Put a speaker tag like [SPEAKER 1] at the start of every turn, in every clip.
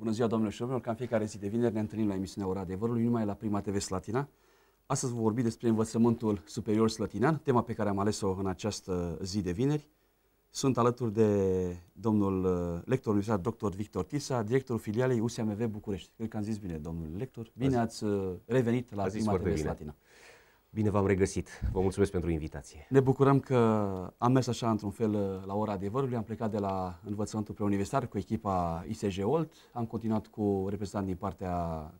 [SPEAKER 1] Bună ziua, domnule și domnilor! Ca în fiecare zi de vineri ne întâlnim la emisiunea Ora Adevărului, numai la Prima TV Slatina. Astăzi vom vorbi despre învățământul superior slătinean, tema pe care am ales-o în această zi de vineri. Sunt alături de domnul uh, lector universitar dr. Victor Tisa, directorul filialei USMV București. Cred că am zis bine, domnul lector. Bine ați uh, revenit la Prima TV bine. Slatina.
[SPEAKER 2] Bine v-am regăsit. Vă mulțumesc pentru invitație.
[SPEAKER 1] Ne bucurăm că am mers așa într-un fel uh, la ora adevărului. Am plecat de la învățământul preuniversitar cu echipa ISJ Olt. Am continuat cu reprezentant din partea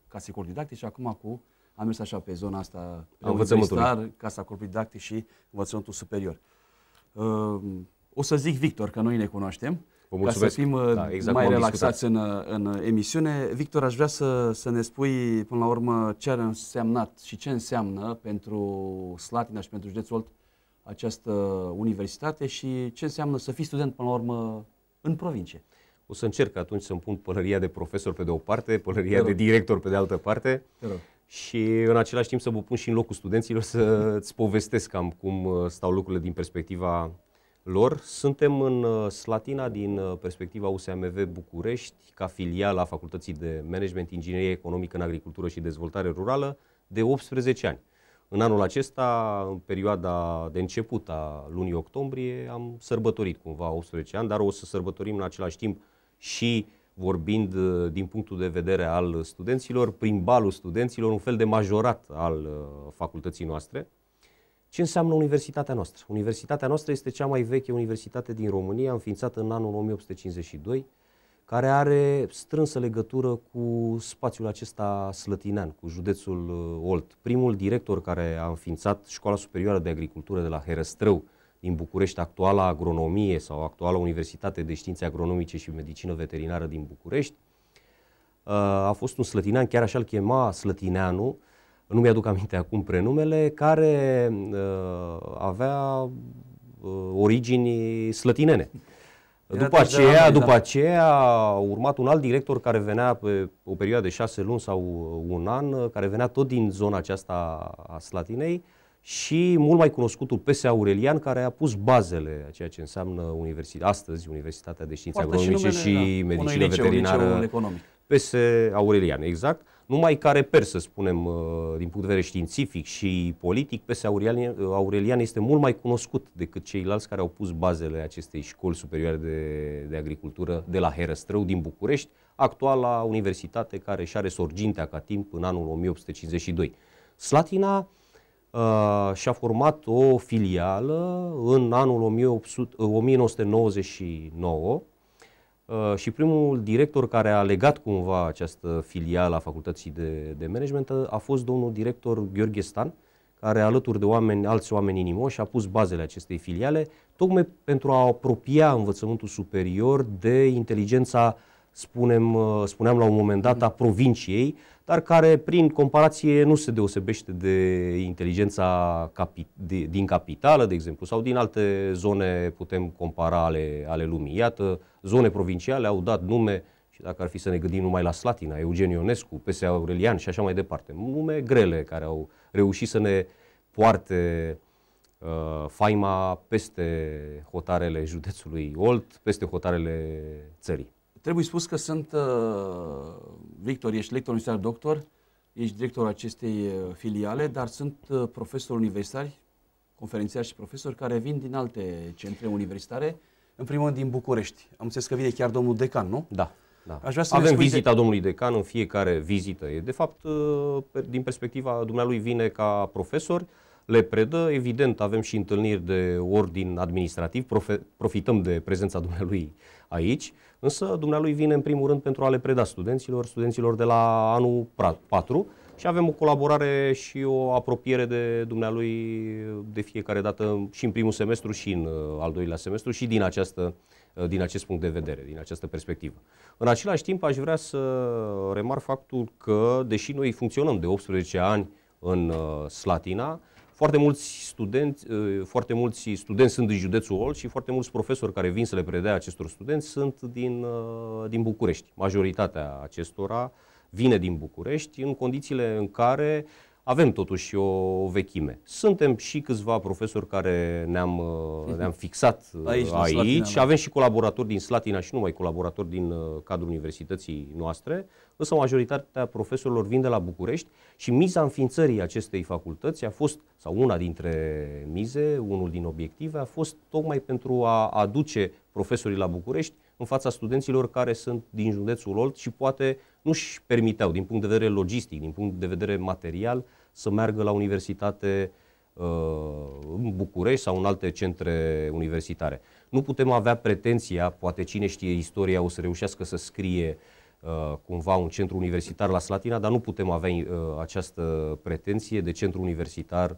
[SPEAKER 1] casei corpului didactic și acum cu am mers așa pe zona asta preuniversitar casa corpului didactic și învățământul superior. Uh, o să zic Victor, că noi ne cunoaștem. Vă mulțumesc. Ca să fim da, uh, exact mai relaxați în, uh, în uh, emisiune. Victor, aș vrea să, să ne spui până la urmă ce a însemnat și ce înseamnă pentru Slatina și pentru județul Olt această universitate și ce înseamnă să fii student până la urmă în provincie.
[SPEAKER 2] O să încerc atunci să-mi pun pălăria de profesor pe de o parte, pălăria de director pe de altă parte și în același timp să mă pun și în locul studenților să-ți povestesc cam cum stau lucrurile din perspectiva lor. Suntem în uh, Slatina din uh, perspectiva USMV București, ca filială a Facultății de Management, Inginerie Economică în Agricultură și Dezvoltare Rurală, de 18 ani. În anul acesta, în perioada de început a lunii octombrie, am sărbătorit cumva 18 ani, dar o să sărbătorim în același timp și vorbind uh, din punctul de vedere al studenților, prin balul studenților, un fel de majorat al facultății noastre, ce înseamnă universitatea noastră? Universitatea noastră este cea mai veche universitate din România, înființată în anul 1852, care are strânsă legătură cu spațiul acesta slătinean, cu județul uh, Olt. Primul director care a înființat Școala Superioară de Agricultură de la Herăstrău, din București, actuala agronomie sau actuala Universitate de Științe Agronomice și Medicină Veterinară din București, uh, a fost un slătinean, chiar așa îl chema slătineanul, nu mi-aduc aminte acum prenumele, care uh, avea uh, origini slătinene. după aceea, după aceea a urmat un alt director care venea pe o perioadă de șase luni sau uh, un an, uh, care venea tot din zona aceasta a Slatinei și mult mai cunoscutul PS Aurelian, care a pus bazele a ceea ce înseamnă universit- astăzi Universitatea de Științe Agronomice și, numele, și da, Medicină Veterinară. PS Aurelian, exact. Uh, numai care per, să spunem, uh, din punct de vedere științific și politic, PS Aurelian, uh, Aurelian este mult mai cunoscut decât ceilalți care au pus bazele acestei școli superioare de, de agricultură de la Herăstrău din București, actuala universitate care și-are sorgintea ca timp în anul 1852. Slatina uh, și-a format o filială în anul 1800, 1999 Uh, și primul director care a legat cumva această filială a Facultății de, de Management uh, a fost domnul director Gheorghe Stan, care alături de oameni, alți oameni inimoși a pus bazele acestei filiale, tocmai pentru a apropia învățământul superior de inteligența uh, spunem, uh, spuneam la un moment dat, a provinciei, dar care prin comparație nu se deosebește de inteligența capi- de, din capitală, de exemplu, sau din alte zone putem compara ale, ale lumii. Iată, zone provinciale au dat nume, și dacă ar fi să ne gândim numai la Slatina, Eugen Ionescu, PSA Aurelian și așa mai departe, nume grele care au reușit să ne poarte uh, faima peste hotarele județului Olt, peste hotarele țării.
[SPEAKER 1] Trebuie spus că sunt uh, Victor, ești lector universitar doctor, ești director acestei uh, filiale, dar sunt uh, profesori universitari, conferențiari și profesori care vin din alte centre universitare, în primul rând din București. Am înțeles că vine chiar domnul decan, nu? Da. da. Aș vrea să Avem vizita de... domnului
[SPEAKER 2] decan în fiecare vizită. De fapt, uh, din perspectiva dumnealui vine ca profesor, le predă. Evident, avem și întâlniri de ordin administrativ, Profe- profităm de prezența dumnealui aici, însă dumnealui vine în primul rând pentru a le preda studenților, studenților de la anul 4 și avem o colaborare și o apropiere de dumnealui de fiecare dată și în primul semestru și în uh, al doilea semestru și din această uh, din acest punct de vedere, din această perspectivă. În același timp aș vrea să remar faptul că, deși noi funcționăm de 18 ani în uh, Slatina, foarte mulți studenți, uh, foarte mulți studenți sunt din județul Olt și foarte mulți profesori care vin să le predea acestor studenți sunt din, uh, din București. Majoritatea acestora vine din București în condițiile în care uh, avem totuși o vechime. Suntem și câțiva profesori care ne-am, uh, mhm. ne-am fixat uh, aici, aici da. avem și colaboratori din Slatina și numai colaboratori din uh, cadrul universității noastre, însă majoritatea profesorilor vin de la București și miza înființării acestei facultăți a fost, sau una dintre mize, unul din obiective, a fost tocmai pentru a aduce profesorii la București în fața studenților care sunt din județul Olt și poate nu și permiteau din punct de vedere logistic, din punct de vedere material, să meargă la universitate uh, în București sau în alte centre universitare. Nu putem avea pretenția, poate cine știe istoria o să reușească să scrie uh, cumva un centru universitar la Slatina, dar nu putem avea uh, această pretenție de centru universitar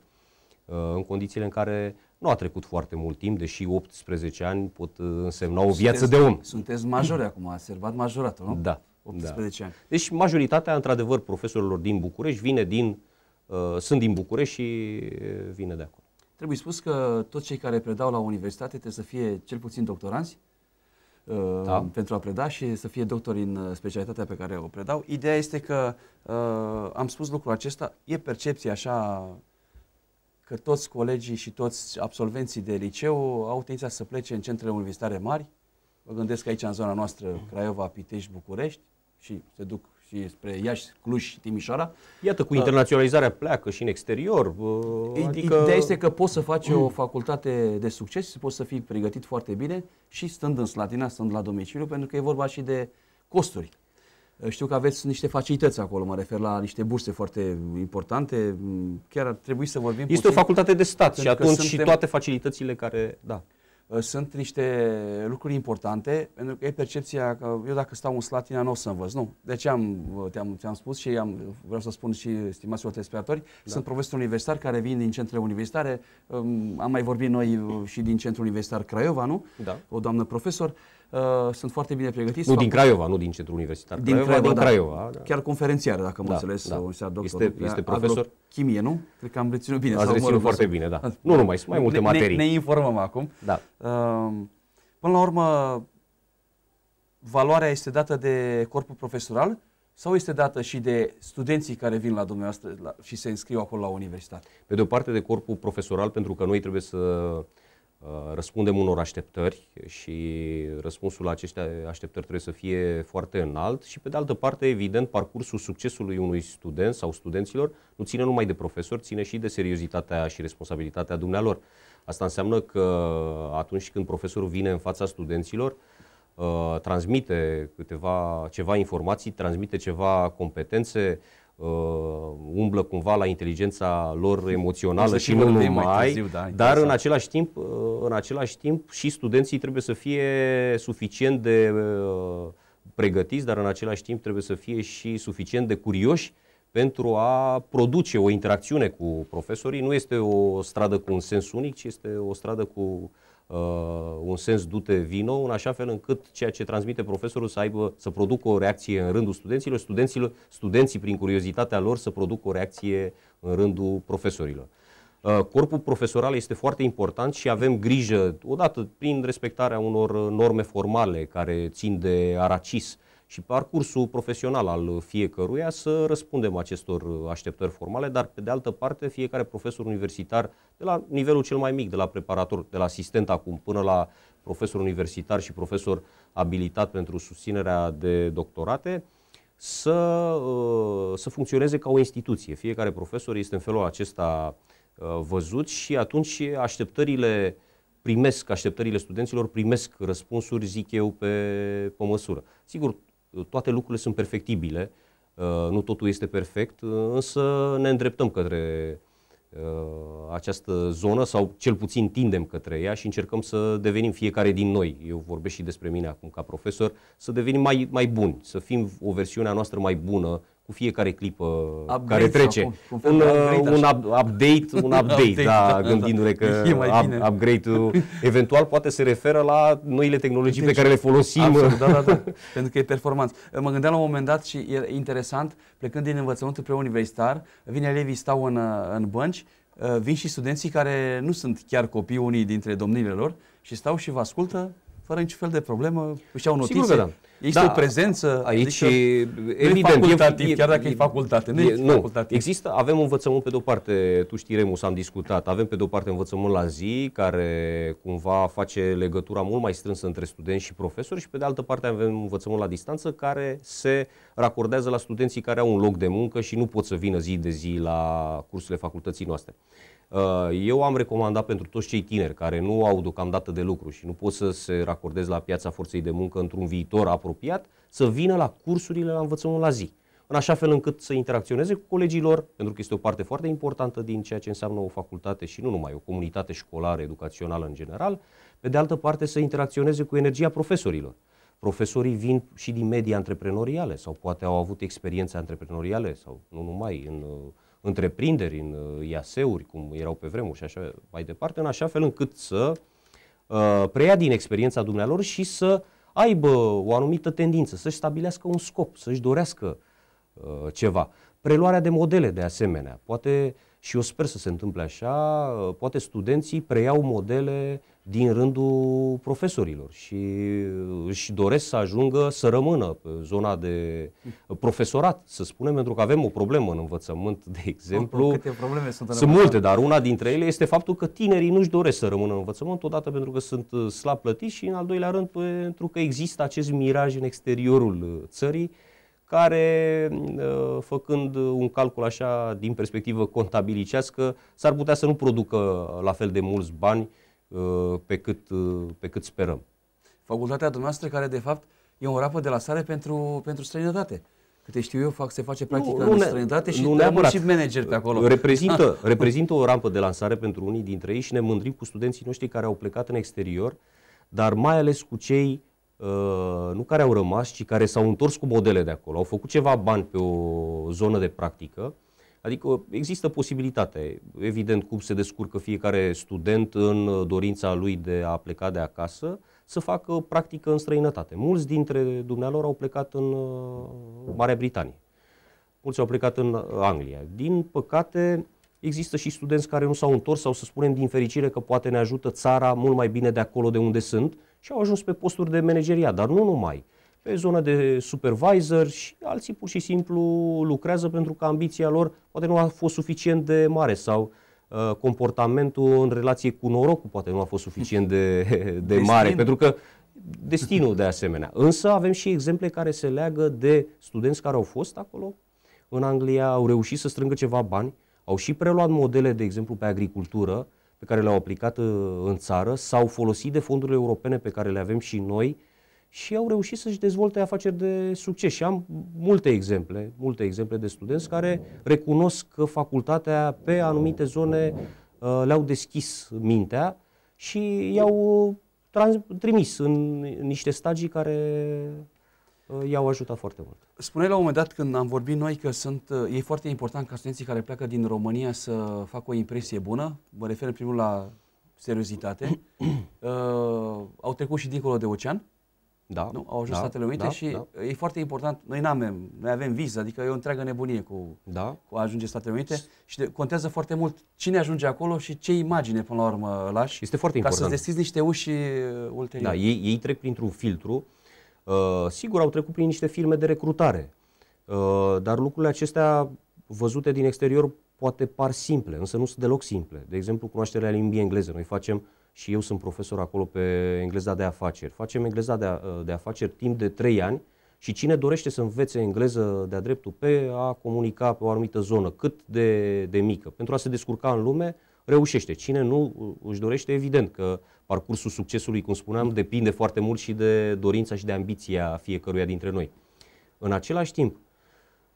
[SPEAKER 2] uh, în condițiile în care nu a trecut foarte mult timp, deși 18 ani pot uh, însemna o viață de om.
[SPEAKER 1] Sunteți majori acum, a servat majoratul, nu? Da. 18 da. ani.
[SPEAKER 2] Deci majoritatea, într-adevăr, profesorilor din București vine din, uh, sunt din București și uh, vine de acolo.
[SPEAKER 1] Trebuie spus că toți cei care predau la universitate trebuie să fie cel puțin doctoranți uh, da. pentru a preda și să fie doctori în uh, specialitatea pe care o predau. Ideea este că, uh, am spus lucrul acesta, e percepția așa că toți colegii și toți absolvenții de liceu au tendința să plece în centrele universitare mari. Mă gândesc aici în zona noastră, Craiova, Pitești, București și se duc și
[SPEAKER 2] spre Iași, Cluj și Timișoara. Iată, cu da. internaționalizarea pleacă și în exterior. adică... Ideea este că
[SPEAKER 1] poți să faci o facultate de succes, poți să fii pregătit foarte bine și stând în Slatina, stând la domiciliu, pentru că e vorba și de costuri. Știu că aveți niște facilități acolo, mă refer la niște burse foarte importante. Chiar ar trebui să vorbim Este puțin, o facultate de stat și atunci suntem, și toate facilitățile care... Da. Ă, sunt niște lucruri importante, pentru că e percepția că eu dacă stau în Slatina nu o să învăț. Nu. De ce am, te-am, te-am spus și am, vreau să spun și stimați telespectatori, da. sunt profesori universitari care vin din centre universitare. Am mai vorbit noi uh, și din centrul universitar Craiova, nu? Da. O doamnă profesor. Uh, Uh, sunt foarte bine pregătiți. Nu din Craiova, nu din centrul universitar. Din Craiova, Craiova, din Craiova da. Craiova da. Chiar conferențiar, dacă am da, înțeles, da. universitar doctor. Este, este profesor. Chimie, nu? Cred că am reținut bine. Ați reținut foarte bine, da. Nu numai, sunt mai multe ne, materii. Ne, ne informăm acum. Da. Uh, până la urmă, valoarea este dată de corpul profesoral sau este dată și de studenții care vin la dumneavoastră și se înscriu acolo la universitate?
[SPEAKER 2] Pe de o parte de corpul profesoral, pentru că noi trebuie să Uh, răspundem unor așteptări și răspunsul la aceste așteptări trebuie să fie foarte înalt și pe de altă parte, evident, parcursul succesului unui student sau studenților nu ține numai de profesor, ține și de seriozitatea și responsabilitatea dumnealor. Asta înseamnă că atunci când profesorul vine în fața studenților, uh, transmite câteva, ceva informații, transmite ceva competențe, uh, umblă cumva la inteligența lor emoțională și nu numai, târziu, da, dar în același, timp, uh, în același timp și studenții trebuie să fie suficient de uh, pregătiți, dar în același timp trebuie să fie și suficient de curioși pentru a produce o interacțiune cu profesorii. Nu este o stradă cu un sens unic, ci este o stradă cu Uh, un sens dute vino, în așa fel încât ceea ce transmite profesorul să aibă, să producă o reacție în rândul studenților, studenților, studenții prin curiozitatea lor să producă o reacție în rândul profesorilor. Uh, corpul profesoral este foarte important și avem grijă, odată prin respectarea unor norme formale care țin de aracis, uh, și parcursul profesional al fiecăruia să răspundem acestor așteptări formale, dar pe de altă parte fiecare profesor universitar de la nivelul cel mai mic, de la preparator, de la asistent acum până la profesor universitar și profesor abilitat pentru susținerea de doctorate, să, uh, să funcționeze ca o instituție. Fiecare profesor este în felul acesta uh, văzut și atunci așteptările primesc, așteptările studenților primesc răspunsuri, zic eu, pe, pe măsură. Sigur, toate lucrurile sunt perfectibile, uh, nu totul este perfect, uh, însă ne îndreptăm către uh, această zonă sau cel puțin tindem către ea și încercăm să devenim fiecare din noi, eu vorbesc și despre mine acum ca profesor, să devenim mai, mai buni, să fim o versiune a noastră mai bună cu fiecare clipă upgrade care trece. Cum, cum un, uh, upgrade, un up, update, un update, update da, da, da. gândindu-ne da, că up, upgrade-ul eventual poate se referă la noile
[SPEAKER 1] tehnologii Intenție. pe care le folosim. Absolut, da, da, da, pentru că e performanță. Mă gândeam la un moment dat și e interesant, plecând din învățământul preuniversitar, vin elevii, stau în, uh, în bănci, uh, vin și studenții care nu sunt chiar copii unii dintre domnilor lor și stau și vă ascultă fără niciun fel de problemă, își au notițe. Sigur că da. Există da, o prezență. Aici, adică, evident, nu facultativ, e, chiar dacă e, e facultate. Nu, e, nu. Facultativ.
[SPEAKER 2] există, avem învățământ pe de-o parte, tu știi, Remus, am discutat, avem pe de-o parte învățământ la zi, care cumva face legătura mult mai strânsă între studenți și profesori și pe de altă parte avem învățământ la distanță, care se racordează la studenții care au un loc de muncă și nu pot să vină zi de zi la cursurile facultății noastre. Uh, eu am recomandat pentru toți cei tineri care nu au deocamdată de lucru și nu pot să se racordeze la piața forței de muncă într-un viitor apropiat, să vină la cursurile la învățământ la zi în așa fel încât să interacționeze cu colegilor, pentru că este o parte foarte importantă din ceea ce înseamnă o facultate și nu numai, o comunitate școlară, educațională în general, pe de altă parte să interacționeze cu energia profesorilor. Profesorii vin și din medii antreprenoriale sau poate au avut experiențe antreprenoriale sau nu numai în uh, întreprinderi, în uh, IAS-uri, cum erau pe vremuri și așa mai departe, în așa fel încât să uh, preia din experiența dumnealor și să aibă o anumită tendință, să-și stabilească un scop, să-și dorească uh, ceva. Preluarea de modele, de asemenea, poate, și eu sper să se întâmple așa, uh, poate studenții preiau modele din rândul profesorilor și își doresc să ajungă să rămână pe zona de profesorat, să spunem, pentru că avem o problemă în învățământ, de exemplu. Câte
[SPEAKER 1] probleme sunt în Sunt multe,
[SPEAKER 2] dar una dintre ele este faptul că tinerii nu-și doresc să rămână în învățământ, odată pentru că sunt uh, slab plătiți și, în al doilea rând, pentru că există acest miraj în exteriorul uh, țării, care, uh, făcând un calcul așa din perspectivă contabilicească, s-ar putea să nu producă la fel de mulți bani Uh, pe cât, uh, pe cât sperăm.
[SPEAKER 1] Facultatea dumneavoastră care de fapt e o rapă de la sare pentru, pentru străinătate. Câte știu eu, fac, se face practică nu, în străinătate și nu neapărat. și manager pe acolo. Uh, reprezintă, ah. reprezintă
[SPEAKER 2] o rampă de lansare pentru unii dintre ei și ne mândrim cu studenții noștri care au plecat în exterior, dar mai ales cu cei uh, nu care au rămas, ci care s-au întors cu modele de acolo. Au făcut ceva bani pe o zonă de practică Adică există posibilitate, evident, cum se descurcă fiecare student în dorința lui de a pleca de acasă, să facă practică în străinătate. Mulți dintre dumnealor au plecat în uh, Marea Britanie, mulți au plecat în uh, Anglia. Din păcate, există și studenți care nu s-au întors sau să spunem din fericire că poate ne ajută țara mult mai bine de acolo de unde sunt și au ajuns pe posturi de manageriat, dar nu numai. Uh, pe zona de supervisor și alții pur și simplu lucrează pentru că ambiția lor poate nu a fost suficient de mare sau uh, comportamentul în relație cu norocul poate nu a fost suficient de, de Destin. mare, pentru că destinul de asemenea. Însă avem și exemple care se leagă de studenți care au fost acolo în Anglia, au reușit să strângă ceva bani, au și preluat modele, de exemplu, pe agricultură, pe care le-au aplicat uh, în țară, s-au folosit de fondurile europene pe care le avem și noi și au reușit să-și dezvolte afaceri de succes. Și am multe exemple, multe exemple de studenți care recunosc că facultatea pe anumite zone uh, le-au deschis mintea și i-au trimis în niște stagii care uh, i-au ajutat foarte mult. Spuneai la un moment dat când am vorbit
[SPEAKER 1] noi că sunt, uh, e foarte important ca studenții care pleacă din România să facă o impresie bună, mă refer în primul la seriozitate, uh, au trecut și dincolo de ocean, da, nu? au ajuns da, Statele Unite da, și da. e foarte important, noi nu avem, noi avem viză, adică e o întreagă nebunie cu, da. cu a ajunge Statele Unite și de, contează foarte mult cine ajunge acolo și ce imagine
[SPEAKER 2] până la urmă lași. Este foarte ca important. Ca să
[SPEAKER 1] deschizi niște uși uh, ulterior. Da,
[SPEAKER 2] ei, ei trec printr-un filtru, uh, sigur au trecut prin niște filme de recrutare, uh, dar lucrurile acestea văzute din exterior poate par simple, însă nu sunt deloc simple. De exemplu, cunoașterea limbii engleze. Noi facem uh, și eu sunt profesor acolo pe engleza de afaceri. Facem engleza de, a, de afaceri timp de 3 ani și cine dorește să învețe engleză de-a dreptul pe a comunica pe o anumită zonă, cât de, de mică, pentru a se descurca în lume, reușește. Cine nu își dorește, evident că parcursul succesului, cum spuneam, depinde foarte mult și de dorința și de ambiția fiecăruia dintre noi. În același timp,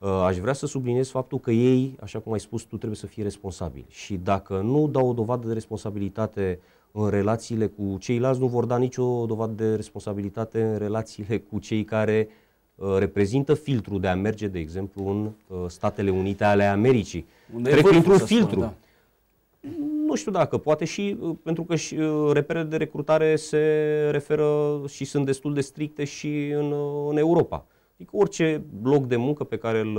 [SPEAKER 2] ă, aș vrea să subliniez faptul că ei, așa cum ai spus tu, trebuie să fie responsabili. Și dacă nu dau o dovadă de responsabilitate în relațiile cu ceilalți, nu vor da nicio dovadă de responsabilitate în relațiile cu cei care uh, reprezintă filtrul de a merge, de exemplu, în uh, Statele Unite ale Americii. Unde Trec printr-un filtru. Spun, da. Nu știu dacă poate și uh, pentru că și reperele de recrutare se referă și sunt destul de stricte și în, în Europa. Adică orice loc de muncă pe care îl,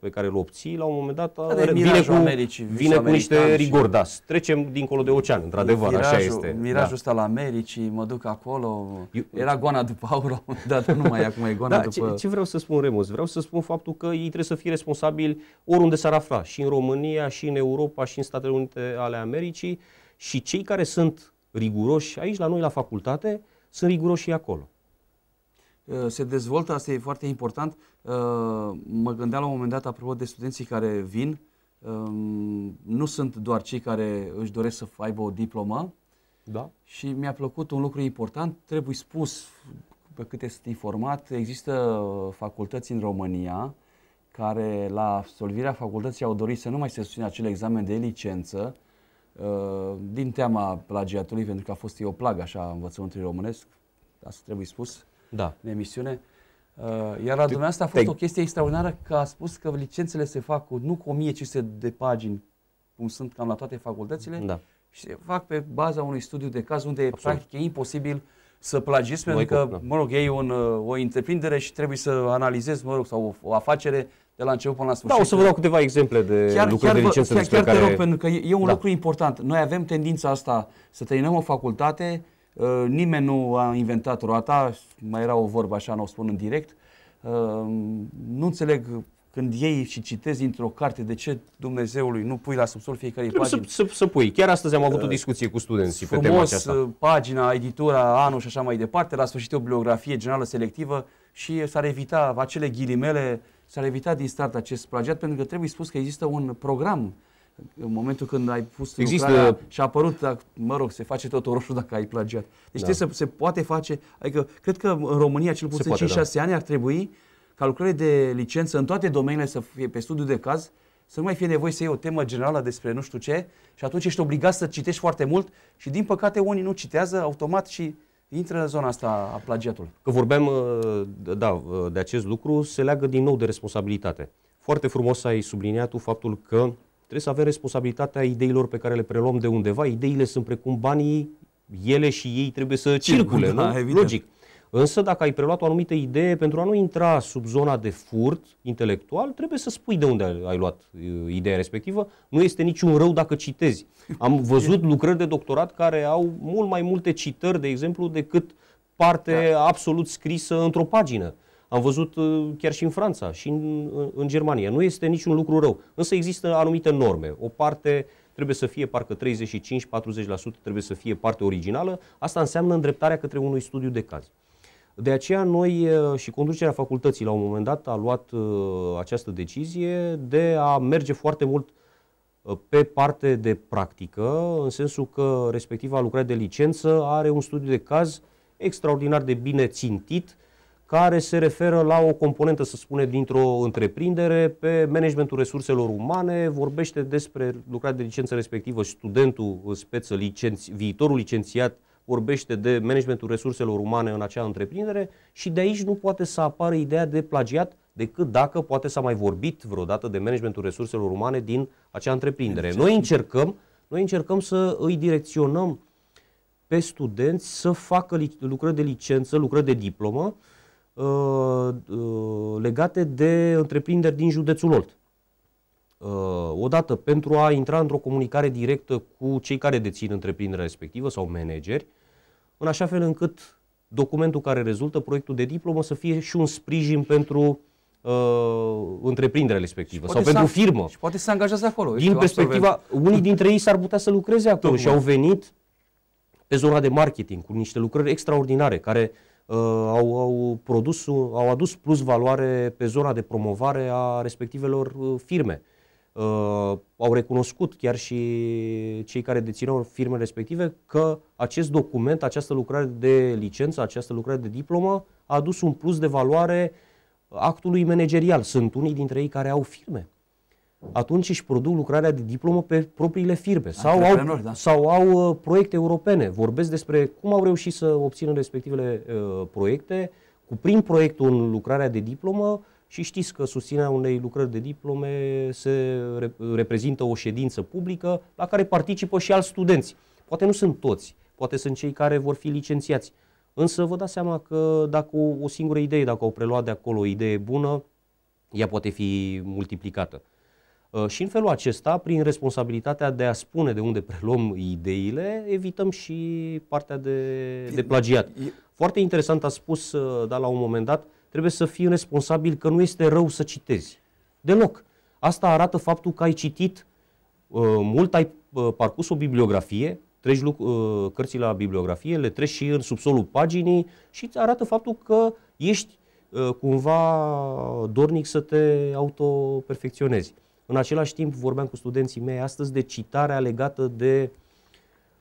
[SPEAKER 2] pe care îl obții, la un moment dat da, vine, cu, Americii, vine cu niște da. Trecem dincolo de ocean, într-adevăr, mirajul, așa este. Da. Mirajul
[SPEAKER 1] ăsta da. la Americii, mă duc acolo, Eu, era goana după
[SPEAKER 2] aur, dar nu mai acum e goana da, după... Ce, ce vreau să spun, Remus? Vreau să spun faptul că ei trebuie să fie responsabili oriunde s-ar afla, și în România, și în Europa, și în Statele Unite ale Americii. Și cei care sunt riguroși aici, la noi, la facultate, sunt riguroși și acolo.
[SPEAKER 1] Uh, se dezvoltă, asta e foarte important. Uh, mă gândeam la un moment dat, apropo de studenții care vin, um, nu sunt doar cei care își doresc să aibă o diplomă, da. Și mi-a plăcut un lucru important, trebuie spus pe cât sunt informat, există facultăți în România care la absolvirea facultății au dorit să nu mai se susțină acel examen de licență uh, din teama plagiatului, pentru că a fost eu plagă, așa învățământului românesc, asta trebuie spus, da. în emisiune. Uh, iar la dumneavoastră a fost o chestie extraordinară că a spus că licențele se fac cu, nu cu 1500 de pagini, cum sunt cam la toate facultățile, da. și se fac pe baza unui studiu de caz unde Absolut. practic e imposibil să plagiezi, pentru că, da. mă rog, e un, uh, o întreprindere și trebuie să analizezi, mă rog, sau o, o afacere de la început până la sfârșit. Da, o să vă dau
[SPEAKER 2] câteva exemple de chiar, lucruri chiar, de licență chiar, despre chiar care... te rog, pentru că e, e un da.
[SPEAKER 1] lucru important. Noi avem tendința asta să terminăm o facultate, Uh, nimeni nu a inventat roata, mai era o vorbă așa, nu o spun în direct. Uh, nu înțeleg când iei și citezi într-o carte, de ce Dumnezeului nu pui la subsol fiecare pagină?
[SPEAKER 2] Să, să, să pui. Chiar astăzi am avut o uh, discuție cu studenții frumos, pe tema aceasta.
[SPEAKER 1] pagina, editura, anul și așa mai departe, la sfârșit o bibliografie generală selectivă și s-ar evita acele ghilimele, s-ar evita din start acest plagiat, pentru că trebuie spus că există un program uh, în momentul când ai pus Există... lucrarea și a apărut, mă rog, se face tot roșu dacă ai plagiat. Deci da. se, se poate face, adică cred că în România cel puțin 5-6 da. ani ar trebui ca lucrările de licență în toate domeniile să fie pe studiu de caz, să nu mai fie nevoie să iei o temă generală despre nu știu ce și atunci ești obligat să citești foarte mult și din păcate unii nu citează automat și intră în zona asta a
[SPEAKER 2] plagiatului. Că vorbeam uh, da, uh, de acest lucru, se leagă din nou de responsabilitate. Foarte frumos ai subliniat tu faptul că Trebuie să avem responsabilitatea ideilor pe care le preluăm de undeva. Ideile sunt precum banii, ele și ei trebuie să circule, circule da, nu? Evident. Logic. Însă dacă ai preluat o anumită idee, pentru a nu intra sub zona de furt intelectual, trebuie să spui de unde ai luat uh, ideea respectivă. Nu este niciun rău dacă citezi. Am văzut lucrări de doctorat care au mult mai multe citări, de exemplu, decât parte da. absolut scrisă într-o pagină. Am văzut uh, chiar și în Franța și în, în Germania. Nu este niciun lucru rău, însă există anumite norme. O parte trebuie să fie parcă 35-40% trebuie să fie parte originală. Asta înseamnă îndreptarea către unui studiu de caz. De aceea noi uh, și conducerea facultății la un moment dat a luat uh, această decizie de a merge foarte mult pe parte de practică, în sensul că respectiva lucrare de licență are un studiu de caz extraordinar de bine țintit, care se referă la o componentă, să spune, dintr-o întreprindere pe managementul resurselor umane, vorbește despre lucrarea de licență respectivă, studentul speță, licenți, viitorul licențiat vorbește de managementul resurselor umane în acea întreprindere și de aici nu poate să apară ideea de plagiat decât dacă poate s-a mai vorbit vreodată de managementul resurselor umane din acea întreprindere. Exact. Noi încercăm, noi încercăm să îi direcționăm pe studenți să facă lucrări de licență, lucrări de diplomă, Uh, uh, legate de întreprinderi din județul Olt. Uh, odată, pentru a intra într-o comunicare directă cu cei care dețin întreprinderea respectivă sau manageri, în așa fel încât documentul care rezultă, proiectul de diplomă, să fie și un sprijin pentru uh, întreprinderea respectivă sau pentru firmă. Și poate să se angajeze acolo. Din perspectiva, unii dintre ei s-ar putea să lucreze acolo Tocmai. și au venit pe zona de marketing cu niște lucrări extraordinare care uh, Uh, au, au, produs, au adus plus valoare pe zona de promovare a respectivelor uh, firme. Uh, au recunoscut chiar și cei care dețineau firme respective că acest document, această lucrare de licență, această lucrare de diplomă a adus un plus de valoare actului managerial. Sunt unii dintre ei care au firme atunci își produc lucrarea de diplomă pe propriile firme sau au, da. sau au uh, proiecte europene. Vorbesc despre cum au reușit să obțină respectivele uh, proiecte, cu prim proiectul în lucrarea de diplomă și știți că susținerea unei lucrări de diplome se re- reprezintă o ședință publică la care participă și alți studenți. Poate nu sunt toți, poate sunt cei care vor fi licențiați. Însă vă dați seama că dacă o, o singură idee, dacă au preluat de acolo o idee bună, ea poate fi multiplicată. Uh, și în felul acesta, prin responsabilitatea de a spune de unde preluăm ideile, evităm și partea de, de plagiat. Foarte interesant a spus, da, la un moment dat, trebuie să fii responsabil că nu este rău să citezi. Deloc. Asta arată faptul că ai citit uh, mult, ai parcurs o bibliografie, treci luc- cărțile la bibliografie, le treci și în subsolul paginii și îți arată faptul că ești cumva dornic să te autoperfecționezi. În același timp vorbeam cu studenții mei astăzi de citarea legată de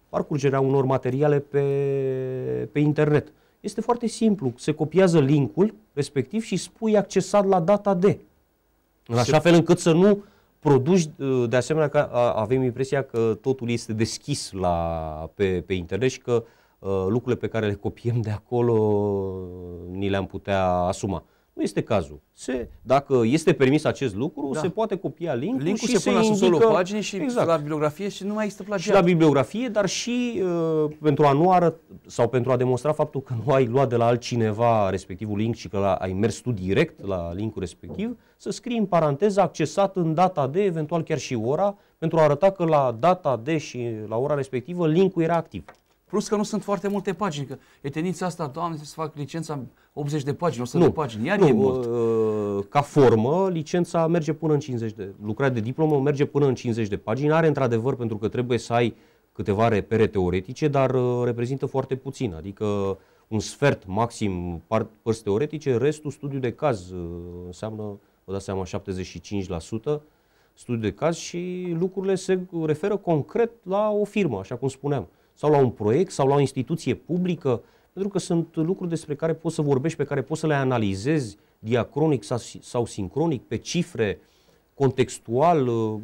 [SPEAKER 2] parcurgerea unor materiale pe, pe internet. Este foarte simplu. Se copiază linkul respectiv și spui accesat la data de. În așa fel încât să nu produci, de asemenea că avem impresia că totul este deschis la, pe, pe internet și că uh, lucrurile pe care le copiem de acolo ni le-am putea asuma. Nu este cazul. Se, dacă este permis acest lucru, da. se poate copia link-ul, link și se, se pune indică, la subsolul și
[SPEAKER 1] exact. la bibliografie și nu mai există plagiat. Și la bibliografie,
[SPEAKER 2] dar și uh, pentru a nu arăta sau pentru a demonstra faptul că nu ai luat de la altcineva respectivul link și că la, ai mers tu direct la linkul respectiv, să scrii în paranteză accesat în data de, eventual chiar și ora, pentru a arăta că la data de și la ora respectivă linkul era activ. Plus că nu sunt foarte multe pagini, că e tendința asta, doamne, să fac
[SPEAKER 1] licența 80 de pagini, 100 nu, de pagini, iar nu, e mult.
[SPEAKER 2] Uh, ca formă, licența merge până în 50 de, lucrarea de diplomă merge până în 50 de pagini, are într-adevăr pentru că trebuie să ai câteva repere teoretice, dar uh, reprezintă foarte puțin, adică un sfert maxim părți teoretice, restul studiu de caz uh, înseamnă, vă dați seama, 75%, studiu de caz și lucrurile se referă concret la o firmă, așa cum spuneam sau la un proiect sau la o instituție publică, pentru că sunt lucruri despre care poți să vorbești, pe care poți să le analizezi diacronic sau, sau sincronic, pe cifre, contextual, uh,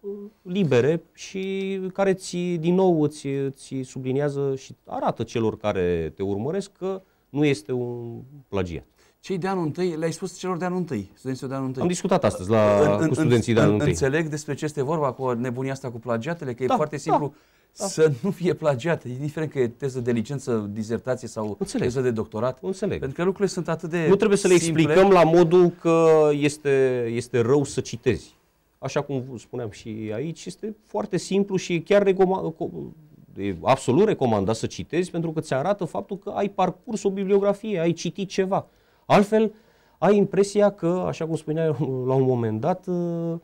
[SPEAKER 2] uh, libere și care ți, din nou îți, ți subliniază și arată celor care te urmăresc că nu este un plagiat. Cei de anul întâi, le-ai spus celor de anul întâi, studenții de anul întâi. Am discutat astăzi la, în, cu studenții în, de anul întâi.
[SPEAKER 1] Înțeleg despre ce este vorba cu nebunia asta cu plagiatele, că da, e foarte da. simplu. Da să nu fie plagiat, indiferent că e teză de licență, dizertație sau Înțeleg. teză de doctorat.
[SPEAKER 2] Înțeleg. Pentru că lucrurile sunt atât de Nu trebuie să le simple. explicăm la modul că este, este rău să citezi. Așa cum spuneam și aici, este foarte simplu și chiar e absolut recomandat să citezi pentru că ți arată faptul că ai parcurs o bibliografie, ai citit ceva. Altfel, ai impresia că, așa cum spuneai la un moment dat, uh,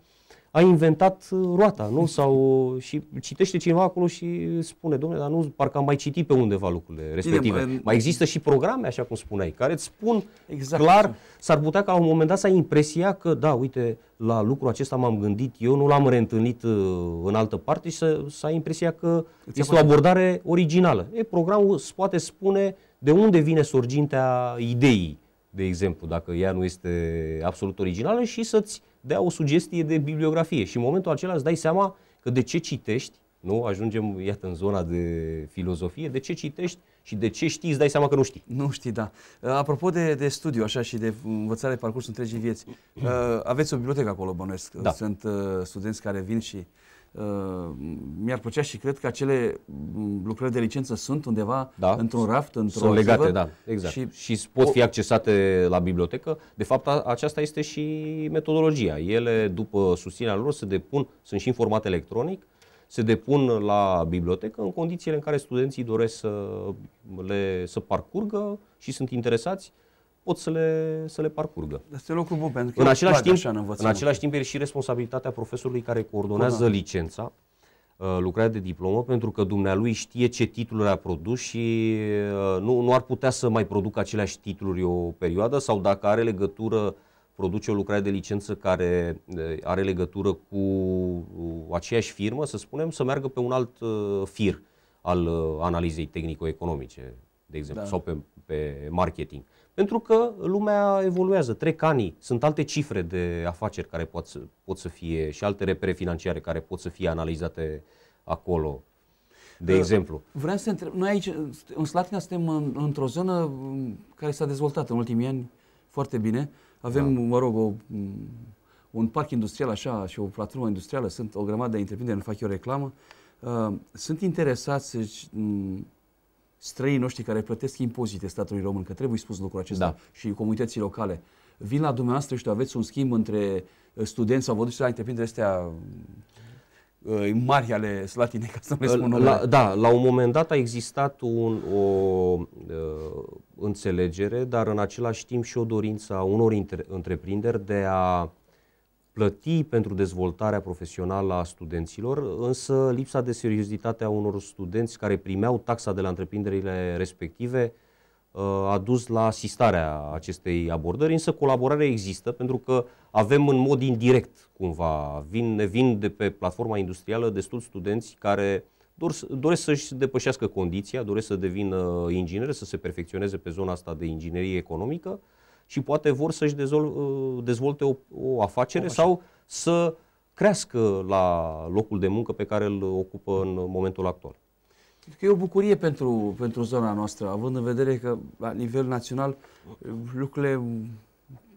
[SPEAKER 2] a inventat uh, roata, nu? Sau uh, și citește cineva acolo și spune, domnule, dar nu, parcă am mai citit pe undeva lucrurile respective. Bine, mai există și programe, așa cum spuneai, care îți spun exact clar, s-ar putea ca la un moment dat să ai impresia că, da, uite, la lucrul acesta m-am gândit, eu nu l-am reîntâlnit uh, în altă parte și să, să ai impresia că Îți este o abordare originală. E, programul poate spune de unde vine sorgintea ideii, de exemplu, dacă ea nu este absolut originală și să-ți dea o sugestie de bibliografie și în momentul acela îți dai seama că de ce citești, nu? Ajungem, iată, în zona de filozofie, de ce citești și de ce știi, îți dai seama că nu știi. Nu știi,
[SPEAKER 1] da. Uh, apropo de, de studiu, așa, și de învățare parcursul întregii vieți, uh, aveți o bibliotecă acolo, bănuiesc. Da. Sunt uh, studenți care vin și Uh, mi-ar plăcea și cred că acele mm, lucrări de licență sunt undeva da. într-un raft, într-o Sunt legate, da, exact. Și,
[SPEAKER 2] și pot fi accesate la bibliotecă. De fapt, a, aceasta este și metodologia. Ele, după susținerea lor, se depun, sunt și în format electronic, se depun la bibliotecă în condițiile în care studenții doresc să le să parcurgă și sunt interesați pot să le, să le parcurgă. Este lucru bun, pentru că în același, timp, așa în, în același timp e și responsabilitatea profesorului care coordonează Bună. licența, uh, lucrarea de diplomă, pentru că dumnealui știe ce titluri a produs și uh, nu, nu ar putea să mai producă aceleași titluri o perioadă sau dacă are legătură produce o lucrare de licență care uh, are legătură cu aceeași firmă, să spunem, să meargă pe un alt fir al analizei tehnico-economice, de exemplu, da. sau pe, pe marketing. Pentru că lumea evoluează, trec anii, sunt alte cifre de afaceri care pot, să, pot să fie și alte repere financiare care pot să fie analizate acolo, de uh, exemplu.
[SPEAKER 1] Vreau să întreb, noi aici, în Slatina, suntem în, într-o zonă mm, care s-a dezvoltat în ultimii ani foarte bine. Avem, da. mă rog, o, mm, un parc industrial așa și o platformă industrială, sunt o grămadă de întreprinderi, nu fac eu reclamă. Uh, sunt interesați, deci, mm, străinii noștri care plătesc impozite statului român, că trebuie spus lucrul acesta, da. și comunității locale, vin la dumneavoastră și aveți un schimb între uh, studenți sau vă duceți la întreprindere astea uh, uh, mari ale Slatinei, ca să le spun La,
[SPEAKER 2] da, la un moment dat a existat un, o uh, înțelegere, dar în același timp și o dorință a unor intre, întreprinderi de a plăti pentru dezvoltarea profesională a studenților, însă lipsa de seriozitate a unor studenți care primeau taxa de la întreprinderile respective uh, a dus la asistarea acestei abordări, însă colaborarea există pentru că avem în mod indirect cumva, vin, ne vin de pe platforma industrială destul studenți care dor, doresc să-și depășească condiția, doresc să devină ingineri, să se perfecționeze pe zona asta de inginerie economică, și poate vor să-și uh, dezvolte o, o afacere o, sau să crească la locul de muncă pe care îl ocupă în momentul actual.
[SPEAKER 1] Cred că e o bucurie pentru, pentru zona noastră, având în vedere că la nivel național lucrurile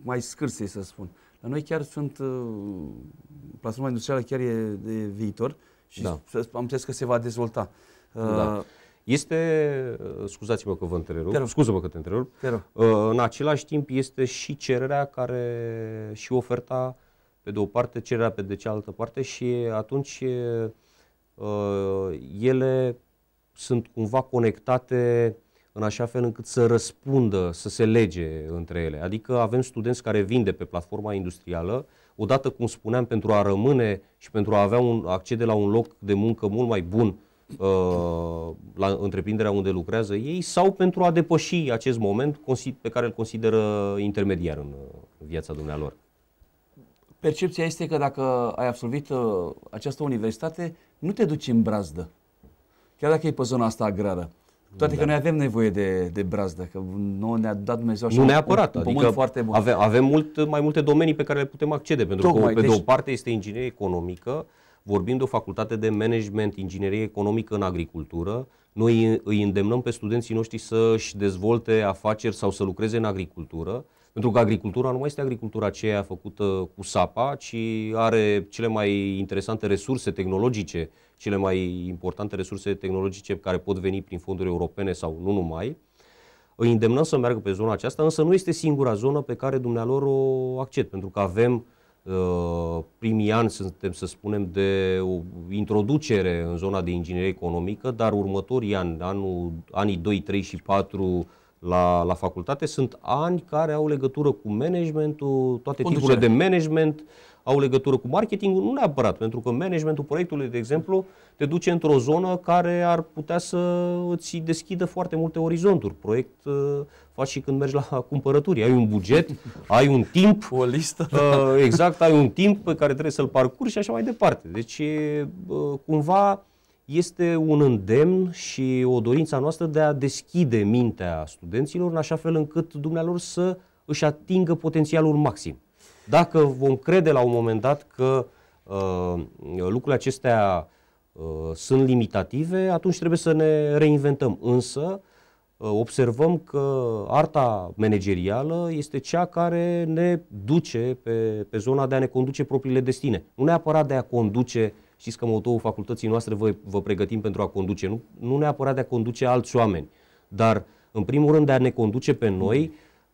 [SPEAKER 1] mai scârse, să spun. La noi chiar sunt, uh, platforma industrială chiar e de viitor și da. am înțeles că se va dezvolta.
[SPEAKER 2] Da. Uh, este, uh, scuzați-mă că vă întrerup, scuză-mă că te întrerup, uh, în același timp este și cererea care, și oferta pe de o parte, cererea pe de cealaltă parte și atunci uh, ele sunt cumva conectate în așa fel încât să răspundă, să se lege între ele. Adică avem studenți care vin de pe platforma industrială, odată, cum spuneam, pentru a rămâne și pentru a avea un accede la un loc de muncă mult mai bun Uh, la întreprinderea unde lucrează ei sau pentru a depăși acest moment pe care îl consideră intermediar în uh, viața dumnealor?
[SPEAKER 1] Percepția este că dacă ai absolvit uh, această universitate, nu te duci în brazdă.
[SPEAKER 2] Chiar dacă e pe zona
[SPEAKER 1] asta agrară. Toate da. că noi avem nevoie de, de brazdă, că nu ne-a dat Dumnezeu așa nu neapărat, un, un adică foarte bun. Avem, avem
[SPEAKER 2] mult, mai multe domenii pe care le putem accede, pentru Tocmai, că pe deci, de o deci- parte este inginerie economică, vorbim de o facultate de management, inginerie economică în agricultură. Noi îi îndemnăm pe studenții noștri să-și dezvolte afaceri sau să lucreze în agricultură, pentru că agricultura nu mai este agricultura aceea făcută uh, cu sapa, ci are cele mai interesante resurse tehnologice, cele mai importante resurse tehnologice care pot veni prin fonduri europene sau nu numai. Îi îndemnăm să meargă pe zona aceasta, însă nu este singura zonă pe care dumnealor o accept, pentru că avem uh, Uh, primii ani suntem, să spunem, de o introducere în zona de inginerie economică, dar următorii ani, anul, anii 2, 3 și 4 la, la facultate, sunt ani care au legătură cu managementul, toate Conducere. tipurile de management, au legătură cu marketingul, nu neapărat, pentru că managementul proiectului, de exemplu, te duce într-o zonă care ar putea să îți deschidă foarte multe orizonturi. Proiect, uh, faci și când mergi la cumpărături. Ai un buget, ai un timp. O listă. Uh, exact, ai un timp pe care trebuie să-l parcurgi și așa mai departe. Deci, uh, cumva, este un îndemn și o dorință noastră de a deschide mintea studenților în așa fel încât dumnealor să își atingă potențialul maxim. Dacă vom crede la un moment dat că uh, lucrurile acestea uh, sunt limitative, atunci trebuie să ne reinventăm. Însă, uh, Ă, observăm că arta managerială este cea care ne duce pe, pe zona de a ne conduce propriile destine. Nu neapărat de a conduce, știți că motoul facultății noastre vă, vă pregătim pentru a conduce, nu, nu neapărat de a conduce alți oameni, dar în primul rând de a ne conduce pe noi,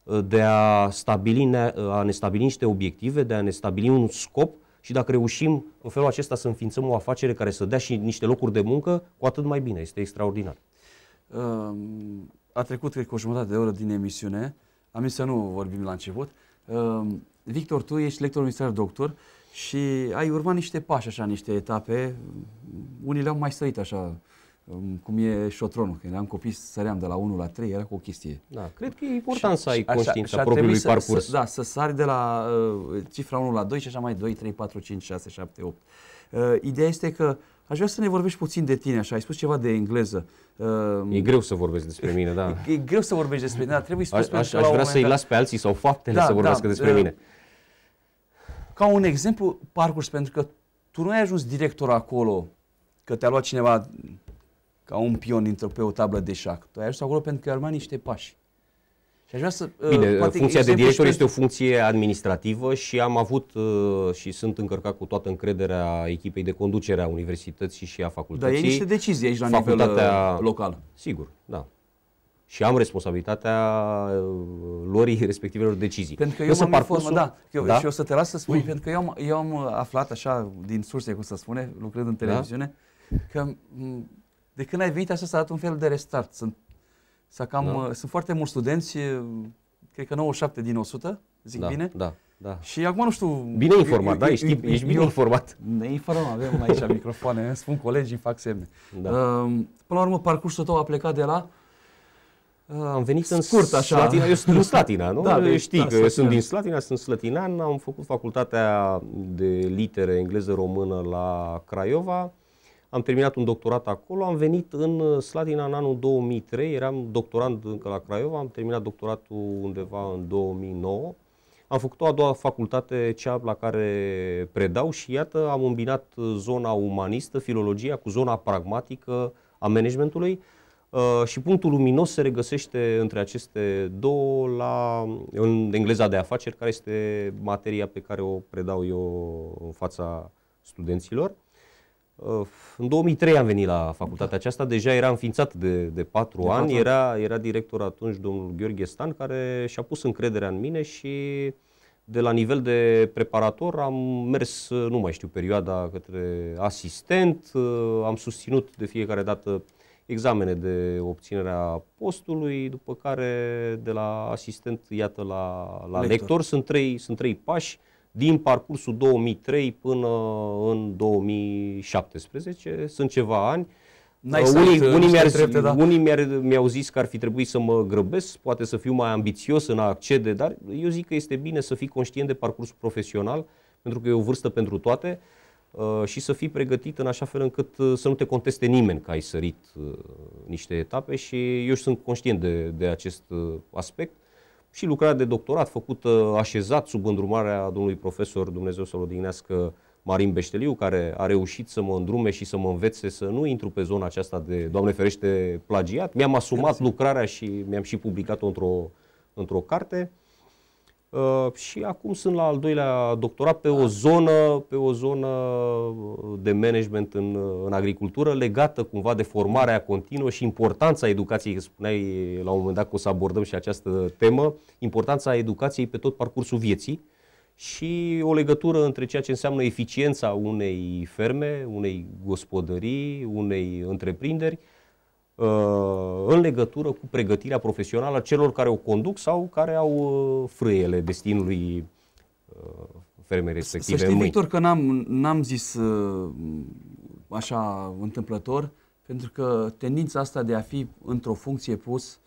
[SPEAKER 2] ă, de a, stabili, a ne stabili niște obiective, de a ne stabili un scop și dacă reușim în felul acesta să înființăm o afacere care să dea și niște locuri de muncă, cu atât mai bine, este extraordinar. Ehm, a
[SPEAKER 1] trecut, cred că, o jumătate de oră din emisiune. Am zis să nu vorbim la început. Ehm, Victor, tu ești lector universitar doctor și ai urmat niște pași, așa, niște etape. Unii le-au mai sărit, așa, ehm, cum e șotronul. Când am copii, săream de la 1 la 3, era cu o chestie. Da,
[SPEAKER 2] cred că e important și, să ai conștiința propriului parcurs. Să, da,
[SPEAKER 1] să sari de la uh, cifra 1 la 2 și așa mai 2, 3, 4, 5, 6, 7, 8. Uh, ideea este că uh, Aș vrea să ne vorbești puțin de tine, așa, ai spus
[SPEAKER 2] ceva de engleză. E greu să vorbesc despre mine, da.
[SPEAKER 1] E, e greu să vorbești despre mine, da, trebuie să... spui aș, aș vrea să-i dat... las
[SPEAKER 2] pe alții sau faptele da, să vorbească da, despre uh, mine.
[SPEAKER 1] Ca un exemplu, parcurs, pentru că tu nu ai ajuns director acolo, că te-a luat cineva ca un pion dintr-o pe o tablă de șac. Tu ai ajuns acolo pentru că ai urmat niște pași. Și aș vrea să, uh, Bine, poate funcția de director este o
[SPEAKER 2] funcție administrativă și am avut uh, și sunt încărcat cu toată încrederea echipei de conducere a universității și a facultății. Dar e niște decizii aici la nivel uh, local. Sigur, da. Și am responsabilitatea luării respectivelor decizii. Pentru că eu am parcursul... informă, da, eu, da? și o să
[SPEAKER 1] te las să spui, mm. pentru că eu am, eu am aflat așa din surse, cum să spune, lucrând în da? televiziune, da? că mm, de când ai venit așa s-a dat un fel de restart. Sunt să cam, da. Uh, sunt foarte mulți studenți, uh, cred că 97 din 100, zic da, bine. Da, da. Și acum nu știu... Bine informat, da, eu, da, ești, eu, ești bine eu, informat. Ne informăm, avem aici microfoane, spun colegii, fac semne. Da. Um, până la urmă, parcursul tău a plecat de la... Uh, am venit Scurt, în așa. Slatina, eu sunt din Slatina, nu? Da, de, deci, știi da, că Da. eu sunt din
[SPEAKER 2] Slatina, sunt slătinan, am făcut facultatea de litere engleză-română la Craiova am terminat un doctorat acolo, am venit în uh, Slatina în anul 2003, eram doctorand încă la Craiova, am terminat doctoratul undeva în 2009. Am făcut o a doua facultate, cea la care predau și iată am îmbinat uh, zona umanistă, filologia, cu zona pragmatică a managementului uh, și punctul luminos se regăsește între aceste două la, în engleza de afaceri, care este materia pe care o predau eu în fața studenților. În 2003 am venit la facultatea aceasta, deja era înființat de, de patru de ani, Era, era director atunci domnul Gheorghe Stan, care și-a pus încrederea în mine și de la nivel de preparator am mers, ă, nu mai știu, perioada către asistent, ă, am susținut de fiecare dată examene de obținerea postului, după care de la asistent, iată, la, la lector. lector. Sunt, trei, sunt trei pași. Uh, din parcursul 2003 până în 2017. Sunt ceva ani. Uh, unii, uh, unii, mi-ar, trepte, da. unii mi-ar, mi-au zis că ar fi trebuit să mă grăbesc, poate să fiu mai ambițios în a accede, dar eu zic că este bine să fii conștient de parcursul profesional, pentru că e o vârstă pentru toate uh, și să fii pregătit în așa fel încât să nu te conteste nimeni că ai sărit niște etape și eu sunt conștient de, de acest aspect și lucrarea de doctorat făcută așezat sub îndrumarea domnului profesor, Dumnezeu să-l odihnească, Marin Beșteliu, care a reușit să mă îndrume și să mă învețe să nu intru pe zona aceasta de, Doamne ferește, plagiat. Mi-am asumat lucrarea și mi-am și publicat-o într-o, într-o carte. Uh, și acum sunt la al doilea doctorat pe o zonă, pe o zonă uh, de management în, uh, în agricultură legată cumva de formarea continuă și importanța educației, spuneai la un moment dat că o să abordăm și această temă, importanța educației pe tot parcursul vieții și o legătură între ceea ce înseamnă eficiența unei ferme, unei gospodării, unei întreprinderi Uh, în legătură cu pregătirea profesională a celor care o conduc sau care au uh, frâiele destinului uh, fermei respective. Să știi, Victor,
[SPEAKER 1] că n-am, n-am zis așa întâmplător, pentru că tendința asta de a fi într-o funcție pus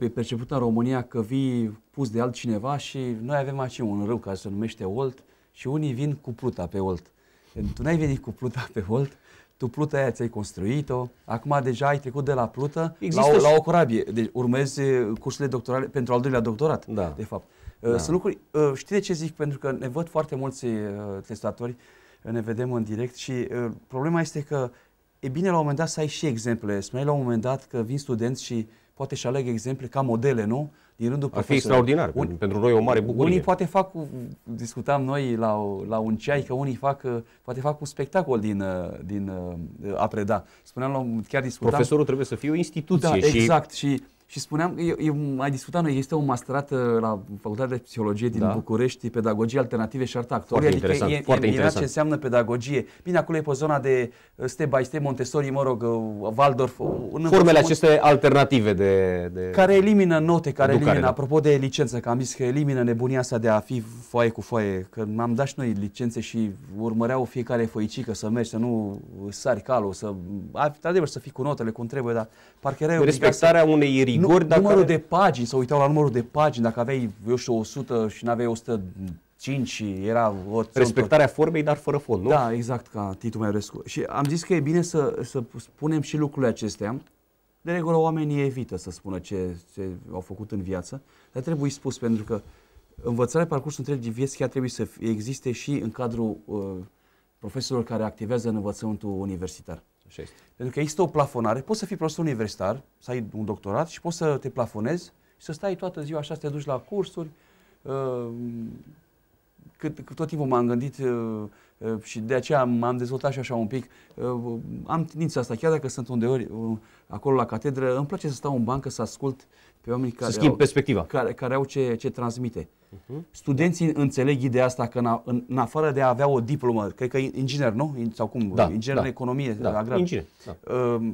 [SPEAKER 1] e percepută în România că vii pus de altcineva și noi avem aici un râu care se numește Olt și unii vin cu pluta pe Olt. Tu n-ai venit cu pluta pe Olt, tu pluta aia ți-ai construit-o, acum deja ai trecut de la plută la, o, și... la o corabie. Deci urmezi eh, cursurile doctorale pentru al doilea doctorat, da. de fapt. Eh, da. Sunt lucruri, eh, știi de ce zic? Pentru că ne văd foarte mulți testatori, ne vedem în direct și problema este că e bine la un moment dat să ai și exemple. Spuneai la un moment dat că vin studenți și poate și aleg exemple ca modele, nu? din rândul Ar fi extraordinar, un, pentru noi e o mare bucurie. Unii poate fac, cu, discutam noi la, la un ceai, că unii fac, poate fac un spectacol din, din a preda. Spuneam, chiar discutam... Profesorul trebuie să fie o instituție. Da, și... exact. Și și spuneam, eu, eu mai discutam noi, este o masterată la Facultatea de Psihologie din da. București, Pedagogie Alternative și Artă Actorie, adică interesant, e, foarte e interesant. ce înseamnă pedagogie. Bine, acolo e pe zona de uh, step by step, Montessori, mă rog,
[SPEAKER 2] uh, Waldorf. Uh, Formele aceste alternative de, de... Care elimină note, care educare, elimină, da.
[SPEAKER 1] apropo de licență, că am zis că elimină nebunia asta de a fi foaie cu foaie, că am dat și noi licențe și urmăreau fiecare foicică să mergi, să nu sari calul, să, adevăr să fii cu notele cum trebuie, dar parcă era Respectarea unei figuri. Nu, dacă numărul de pagini, să uitau la numărul de pagini, dacă aveai, eu știu, 100 și nu aveai 105, era o... Respectarea tot. formei, dar fără fond, nu? Da, exact, ca Titu Maiorescu. Și am zis că e bine să, să spunem și lucrurile acestea. De regulă oamenii evită să spună ce, ce au făcut în viață, dar trebuie spus pentru că învățarea parcursul întreg de vieți chiar trebuie să existe și în cadrul uh, profesorilor care activează în învățământul universitar este. Pentru că există o plafonare. Poți să fii profesor universitar, să ai un doctorat și poți să te plafonezi și să stai toată ziua așa, să te duci la cursuri. Uh, cât, cât tot timpul m-am gândit uh, uh, și de aceea m-am dezvoltat și așa un pic. Am tendința asta, chiar dacă sunt undeori acolo la catedră, îmi place să stau în bancă, să ascult uh, pe oamenii care să schimb au, perspectiva. Care, care au ce, ce transmite. Uh-huh. Studenții înțeleg ideea asta că în, în, în afară de a avea o diplomă, cred că inginer, nu? Sau cum? Da, inginer da. în economie, da, agrar. Inginer, da. Uh,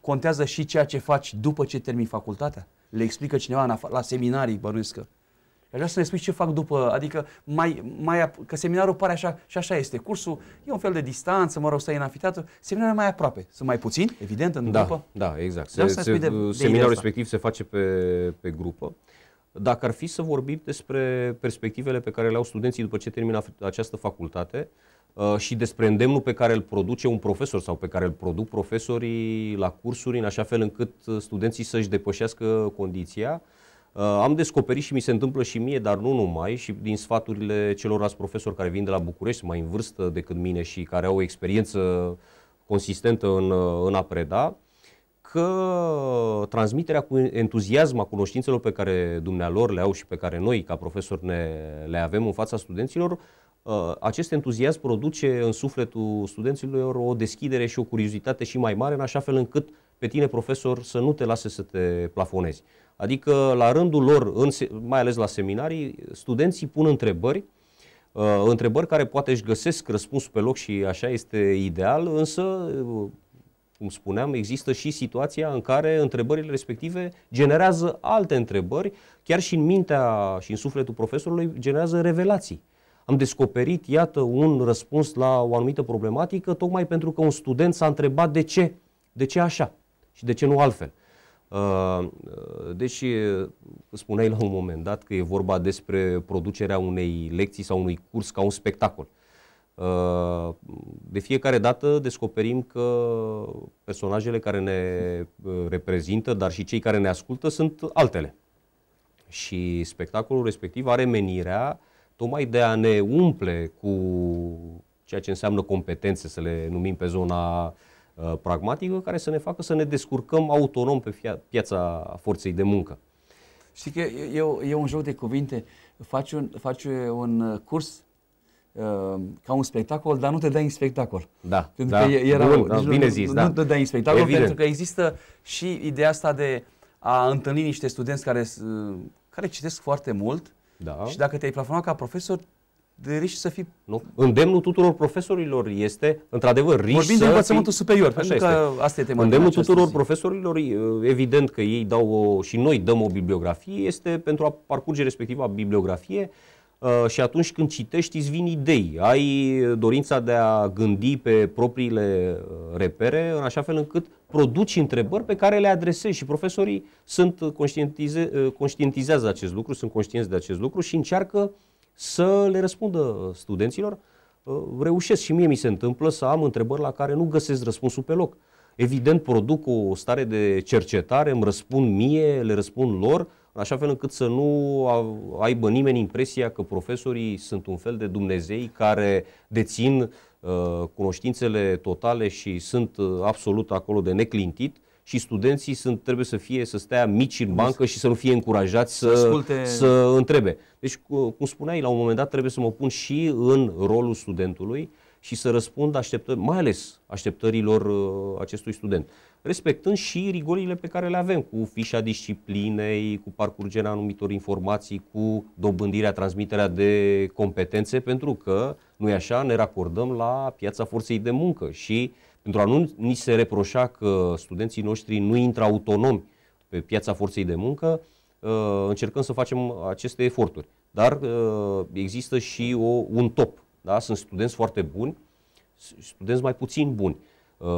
[SPEAKER 1] contează și ceea ce faci după ce termini facultatea? Le explică cineva în afa- la seminarii, bănuiesc că. Aș vrea să ne spui ce fac după, adică mai, mai, că seminarul pare așa și așa este. Cursul e un fel de distanță, mă rog, stai în anfiteatru, seminarul mai aproape. Sunt mai puțini, evident, în da, grupă. Da, exact. Se, se, de, de respectiv
[SPEAKER 2] se face pe, pe grupă. Dacă ar fi să vorbim despre perspectivele pe care le au studenții după ce termină această facultate uh, și despre îndemnul pe care îl produce un profesor sau pe care îl produc profesorii la cursuri, în așa fel încât studenții să-și depășească condiția, uh, Uh, am descoperit și mi se întâmplă și mie, dar nu numai, și din sfaturile celorlalți profesori care vin de la București, mai în vârstă decât mine și care au o experiență consistentă în, uh, în a preda, că transmiterea cu entuziasm a cunoștințelor pe care dumnealor le au și pe care noi, ca profesori, ne, le avem în fața studenților, uh, acest entuziasm produce în sufletul studenților o deschidere și o curiozitate și mai mare, în așa fel încât pe tine, profesor, să nu te lase să te plafonezi. Adică, la rândul lor, în, mai ales la seminarii, studenții pun întrebări, uh, întrebări care poate își găsesc răspunsul pe loc și așa este ideal, însă, uh, cum spuneam, există și situația în care întrebările respective generează alte întrebări, chiar și în mintea și în sufletul profesorului generează revelații. Am descoperit, iată, un răspuns la o anumită problematică, tocmai pentru că un student s-a întrebat de ce, de ce așa și de ce nu altfel. Uh, deși uh, spuneai la un moment dat că e vorba despre producerea unei lecții sau unui curs ca un spectacol. Uh, de fiecare dată descoperim că personajele care ne reprezintă, dar și cei care ne ascultă, sunt altele. Și spectacolul respectiv are menirea tocmai de a ne umple cu ceea ce înseamnă competențe, să le numim pe zona Uh, pragmatică care să ne facă să ne descurcăm autonom pe piața forței de muncă. Știi că e,
[SPEAKER 1] e un joc de cuvinte. Faci un, faci un uh, curs uh, ca un spectacol, dar nu te dai în spectacol. Da, pentru da, că era, bun, da, deci bine zis, nu, da. Nu te dai în spectacol Evident. pentru că există și ideea asta de a întâlni niște studenți care, care citesc foarte mult da. și dacă te-ai plafonat ca profesor, de riști să fii...
[SPEAKER 2] Nu? Îndemnul tuturor profesorilor este, într-adevăr, riști Vorbim de învățământul fi... superior, Așa pentru că este. asta e tema. Îndemnul tuturor zi. profesorilor, evident că ei dau o, și noi dăm o bibliografie, este pentru a parcurge respectiva bibliografie uh, și atunci când citești îți vin idei, ai dorința de a gândi pe propriile uh, repere, în așa fel încât produci întrebări pe care le adresezi și profesorii sunt conștientize, uh, conștientizează acest lucru, sunt conștienți de acest lucru și încearcă uh, să le răspundă uh, studenților. Uh, reușesc și mie mi se întâmplă să am întrebări la care nu găsesc răspunsul pe loc. Evident, produc o stare de cercetare, îmi răspund mie, le răspund lor, în așa fel încât să nu aibă nimeni impresia că profesorii sunt un fel de Dumnezei care dețin uh, cunoștințele totale și sunt uh, absolut acolo de neclintit, și studenții sunt, trebuie să fie, să stea mici în bancă și să nu fie încurajați să, asculte... să întrebe. Deci, cum spuneai, la un moment dat trebuie să mă pun și în rolul studentului și să răspund așteptări, mai ales așteptărilor uh, acestui student, respectând și rigorile pe care le avem cu fișa disciplinei, cu parcurgerea anumitor informații, cu dobândirea, transmiterea de competențe, pentru că, nu e așa, ne racordăm la piața forței de muncă și pentru a nu ni se reproșa că studenții noștri nu intră autonomi pe piața forței de muncă, uh, încercăm să facem aceste eforturi. Dar uh, există și o, un top. Da? Sunt studenți foarte buni, studenți mai puțin buni. Uh,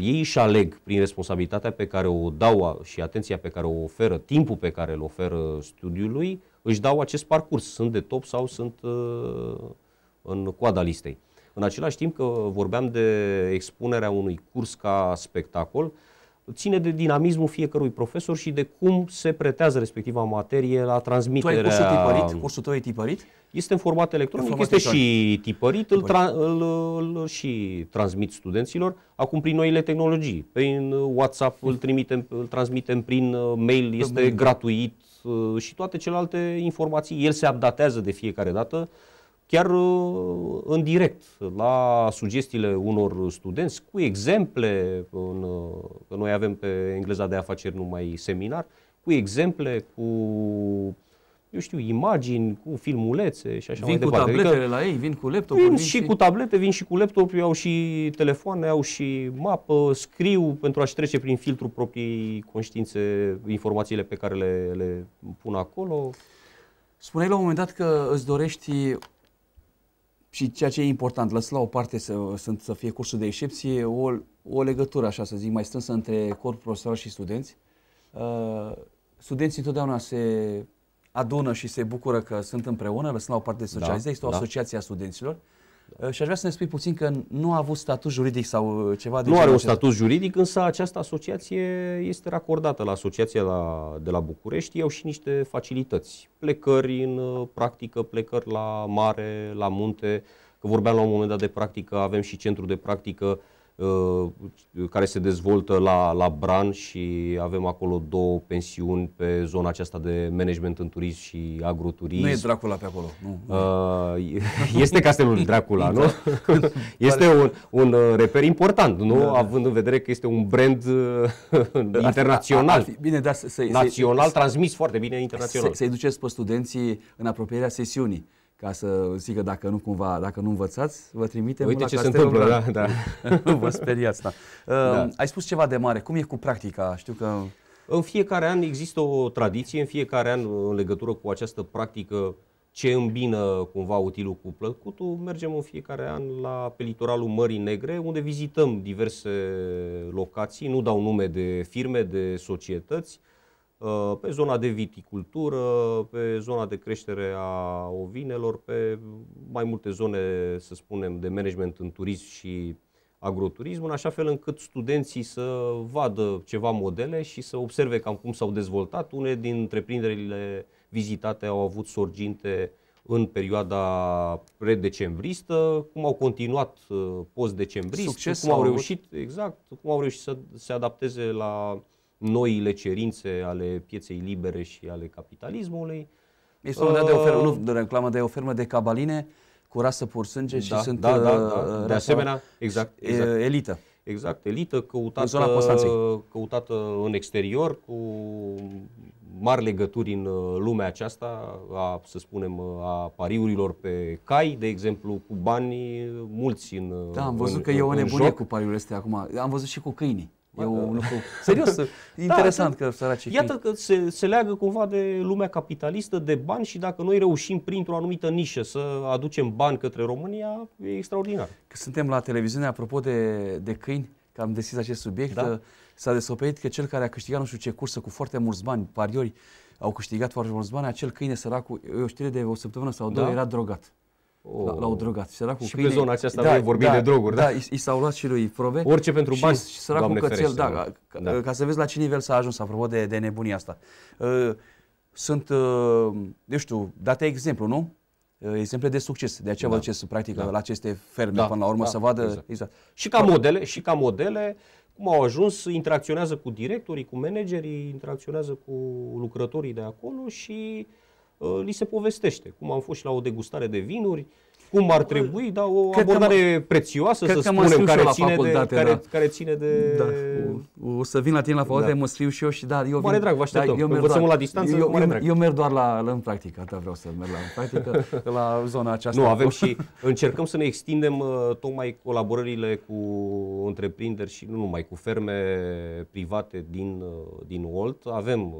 [SPEAKER 2] ei își aleg prin responsabilitatea pe care o dau și atenția pe care o oferă, timpul pe care îl oferă studiului, își dau acest parcurs. Sunt de top sau sunt în coada listei. În același timp că vorbeam de expunerea unui curs ca spectacol, ține de dinamismul fiecărui profesor și de cum se pretează respectiva materie la transmiterea. Tu ai cursul tipărit? Cursul tău e tipărit? Este în format electronic, în format este electronic. și tipărit, tipărit. Îl, tra- îl, îl și transmit studenților. Acum prin noile tehnologii, prin WhatsApp îl trimitem, îl transmitem prin uh, mail, este gratuit uh, și toate celelalte informații. El se updatează de fiecare dată chiar uh, în direct la sugestiile unor studenți cu exemple, în, uh, că noi avem pe engleza de afaceri numai seminar, cu exemple, cu eu știu, imagini, cu filmulețe și așa vin mai departe. Vin adică cu tabletele
[SPEAKER 1] adică, la ei, vin cu laptop. Vin, vin și, și cu
[SPEAKER 2] tablete, vin și cu laptop, au și telefoane, au și mapă, scriu pentru a-și trece prin filtru proprii conștiințe informațiile pe care le, le pun acolo. Spuneai la un moment dat că îți dorești și ceea ce e
[SPEAKER 1] important, lăs la o parte să, să, să fie cursul de excepție, o, o legătură, așa să zic, mai strânsă între corp profesor și studenți. Uh, studenții întotdeauna se adună și se bucură că sunt împreună, lăsând la o parte de socializare, da, este o da. asociație a studenților. Uh, și aș vrea să ne spui puțin că nu a avut statut juridic sau uh, ceva de Nu are un statut
[SPEAKER 2] juridic, însă această asociație este racordată la asociația la, de la București. Iau și niște facilități, plecări în uh, practică, plecări la mare, la munte. Că vorbeam la un moment dat de practică, avem și centru de practică uh, Uh, care se dezvoltă la, la Bran și avem acolo două pensiuni pe zona aceasta de management în turism și agroturism. Nu e Dracula pe acolo, nu. Uh, este castelul Dracula, nu? Exact. Este un, un uh, reper important, nu? Da, da. Având în vedere că este un brand internațional. bine, da, să, național, transmis foarte bine internațional. Să-i
[SPEAKER 1] duceți pe studenții în apropierea sesiunii ca să zică dacă nu cumva, dacă nu învățați,
[SPEAKER 2] vă trimitem Uite la ce se întâmplă, da, da. nu vă speriați, da. Uh, da. Ai spus ceva de mare. Cum e cu practica? Știu că... În fiecare an există o tradiție, în fiecare an în legătură cu această practică ce îmbină cumva utilul cu plăcutul, mergem în fiecare an la pe litoralul Mării Negre, unde vizităm diverse locații, nu dau nume de firme, de societăți, Uh, pe zona de viticultură, pe zona de creștere a ovinelor, pe mai multe zone, să spunem, de management în turism și agroturism, în așa fel încât studenții să vadă ceva modele și să observe cam cum s-au dezvoltat. Unele din întreprinderile vizitate au avut sorginte în perioada predecembristă, cum au continuat uh, post-decembrist, cum au reușit, exact, cum au reușit să se adapteze la noile cerințe ale pieței libere și ale capitalismului. Este uh, de o fermă, uh, nu de reclamă, de o fermă de cabaline cu rasă pur sânge da, și da, sunt da, da, uh, da, de asemenea, exact, uh, exact. elită. Exact, elită căutată în, zona căutată în exterior cu mari legături în lumea aceasta, a, să spunem, a pariurilor pe cai, de exemplu, cu bani mulți în Da, am văzut în, că în, e o nebunie joc. cu pariurile astea acum. Am văzut și cu câinii. E un lucru serios, da, interesant da, că săracii... Iată că se, se leagă cumva de lumea capitalistă, de bani și dacă noi reușim printr-o anumită nișă să aducem bani către România, e extraordinar. Că suntem la televiziune, apropo de, de câini, că am deschis acest subiect, da.
[SPEAKER 1] s-a descoperit că cel care a câștigat nu știu ce cursă cu foarte mulți bani, pariori, au câștigat foarte mulți bani, acel câine săracu, o știre de o săptămână sau două, da. era drogat. Oh. La, l-au drogat. Săracul și câine, pe zona aceasta da, vorbim da, de droguri. Da, da i, i s-au luat și lui Probe. Orice pentru bani, și săracul Doamne cățel, ferește, da, ca, da. ca să vezi la ce nivel s-a ajuns, apropo de, de nebunia asta. Ă, sunt, ă, eu știu, date exemplu, nu? Ă, exemple de succes. De aceea da. vă ce să practică da. la aceste
[SPEAKER 2] ferme da. până la urmă da. să vadă exact. exact. Și ca modele, și ca modele cum au ajuns, interacționează cu directorii, cu managerii, interacționează cu lucrătorii de acolo și uh, Uh, li se povestește. Cum am fost și la o degustare de vinuri, cum ar trebui, dar o cred abordare mă, prețioasă, să spunem, care, ține de, care, da. care ține de... Da.
[SPEAKER 1] O, o, să vin la tine la facultate, da. mă scriu și eu și da, eu vin, drag, vă așteptăm. Da, eu merg doar, la distanță, eu, mare eu, drag. eu merg doar la,
[SPEAKER 2] la în practică, atât vreau să merg la
[SPEAKER 1] în practică, la zona aceasta. Nu, avem și
[SPEAKER 2] încercăm să ne extindem uh, tocmai colaborările cu întreprinderi și nu numai, cu ferme private din, uh, din Olt. Avem uh,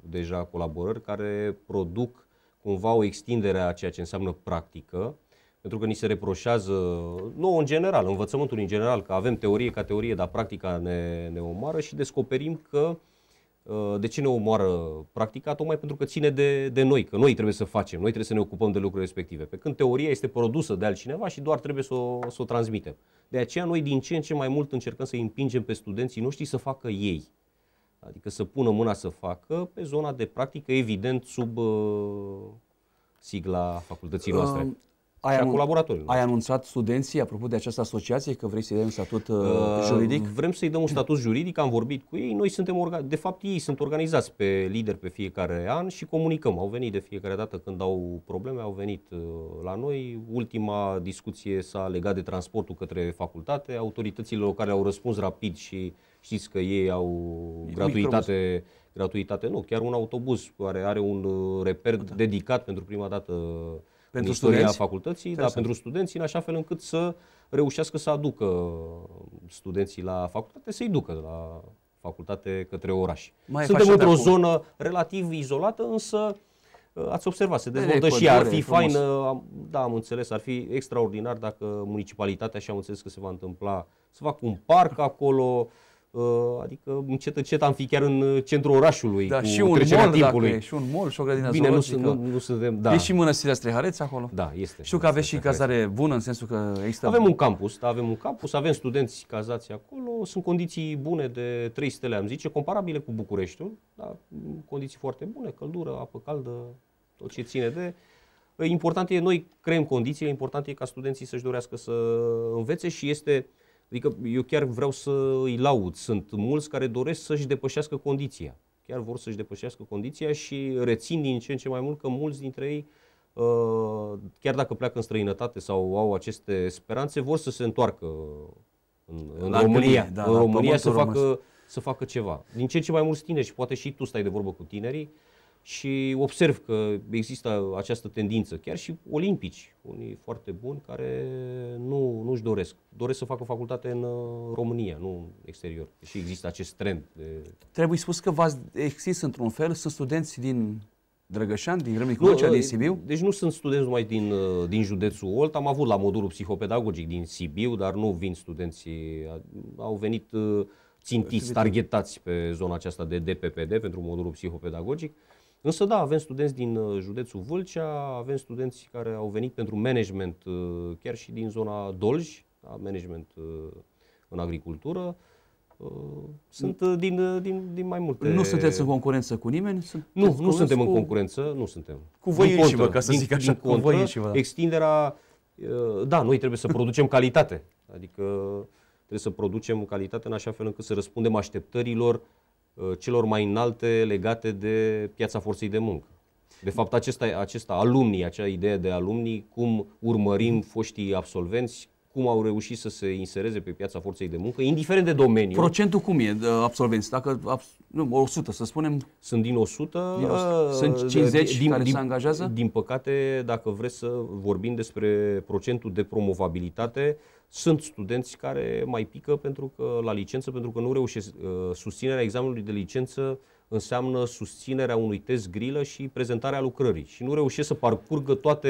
[SPEAKER 2] deja colaborări care produc cumva o extindere a ceea ce înseamnă practică, pentru că ni se reproșează, nu în general, învățământul în general, că avem teorie ca teorie, dar practica ne, ne omoară și descoperim că uh, de ce ne omoară practica? Tocmai pentru că ține de, de noi, că noi trebuie să facem, noi trebuie să ne ocupăm de lucrurile respective. Pe când teoria este produsă de altcineva și doar trebuie să o, să o transmitem. De aceea noi din ce în ce mai mult încercăm să împingem pe studenții noștri să facă ei. Adică să pună mâna să facă pe zona de practică, evident, sub uh, sigla facultății um, noastre ai și a colaboratorilor. Da. Ai anunțat
[SPEAKER 1] studenții, apropo de această asociație, că vrei să-i dai un statut uh, uh, juridic?
[SPEAKER 2] Vrem să-i dăm un statut juridic, am vorbit cu ei. Noi suntem, orga- de fapt, ei sunt organizați pe lider pe fiecare an și comunicăm. Au venit de fiecare dată când au probleme, au venit uh, la noi. Ultima discuție s-a legat de transportul către facultate. Autoritățile locale au răspuns rapid și știți că ei au gratuitate gratuitate, nu, chiar un autobuz care are un uh, reper da. dedicat pentru prima dată pentru istoria studenți? facultății, da, pentru studenții, în așa fel încât să reușească să aducă studenții la facultate, să-i ducă la facultate către oraș. Mai Suntem într-o zonă relativ izolată, însă uh, ați observat, se dezvoltă de și ar fi frumos. fain, da, am înțeles, ar fi extraordinar dacă municipalitatea, și am înțeles că se va întâmpla, să facă un parc acolo, Uh, adică încet, încet am fi chiar în uh, centrul orașului da, cu și un mall, timpului. Dacă e, și un mall și o grădină Bine, zoologică. nu, nu, nu suntem, da. E și mănăstirea Strehareț acolo? Da, este. Știu că aveți și cazare bună în sensul că există... Avem un campus, da, avem un campus, avem studenți cazați acolo, sunt condiții bune de 3 stele, am zice, comparabile cu Bucureștiul, da, condiții foarte bune, căldură, apă caldă, tot ce ține de... Important e, noi creăm condițiile, important e ca studenții să-și dorească să învețe și este Adică eu chiar vreau să îi laud. Sunt mulți care doresc să-și depășească condiția. Chiar vor să-și depășească condiția și rețin din ce în ce mai mult că mulți dintre ei, uh, chiar dacă pleacă în străinătate sau au aceste speranțe, vor să se întoarcă în, în, România, da, în România să, facă, să facă ceva. Din ce în ce mai mulți tineri și poate și tu stai de vorbă cu tinerii, și observ că există această tendință, chiar și olimpici, unii foarte buni care nu, nu-și doresc. Doresc să facă facultate în uh, România, nu în exterior. Și există acest trend. De...
[SPEAKER 1] Trebuie spus că v-ați exist într-un fel, sunt studenți din Drăgășan, din Râmnicu Lucea, uh, din
[SPEAKER 2] Sibiu? Deci nu sunt studenți numai din, uh, din județul Olt. Am avut la modulul psihopedagogic din Sibiu, dar nu vin studenții. Au venit țintiți, targetați pe zona aceasta de DPPD pentru modulul psihopedagogic. Însă da, avem studenți din uh, județul Vâlcea, avem studenți care au venit pentru management uh, chiar și din zona Dolj, da, management uh, în agricultură. Sunt din, din, din mai multe... Nu sunteți în concurență cu nimeni? Sunt nu, nu suntem cu... în concurență, nu suntem. Cu voi vă, ca să din, zic așa, cu voi Extinderea, da, noi trebuie să producem calitate. Adică trebuie să producem calitate în așa fel încât să răspundem așteptărilor uh, Uh, celor mai înalte legate de piața forței de muncă. De fapt, acesta, acesta alumnii, acea idee de alumni, cum urmărim foștii absolvenți, cum au reușit să se insereze pe piața forței de muncă, indiferent de domeniu. Procentul cum e de uh, absolvenți? Dacă, nu, 100 să spunem. Sunt din 100. Din 100. Uh, Sunt 50 din, care din, se angajează? Din păcate, dacă vreți să vorbim despre procentul de promovabilitate, sunt studenți care mai pică pentru că la licență, pentru că nu reușesc uh, susținerea examenului de licență înseamnă susținerea unui test grilă și prezentarea lucrării. Și nu reușesc să parcurgă toate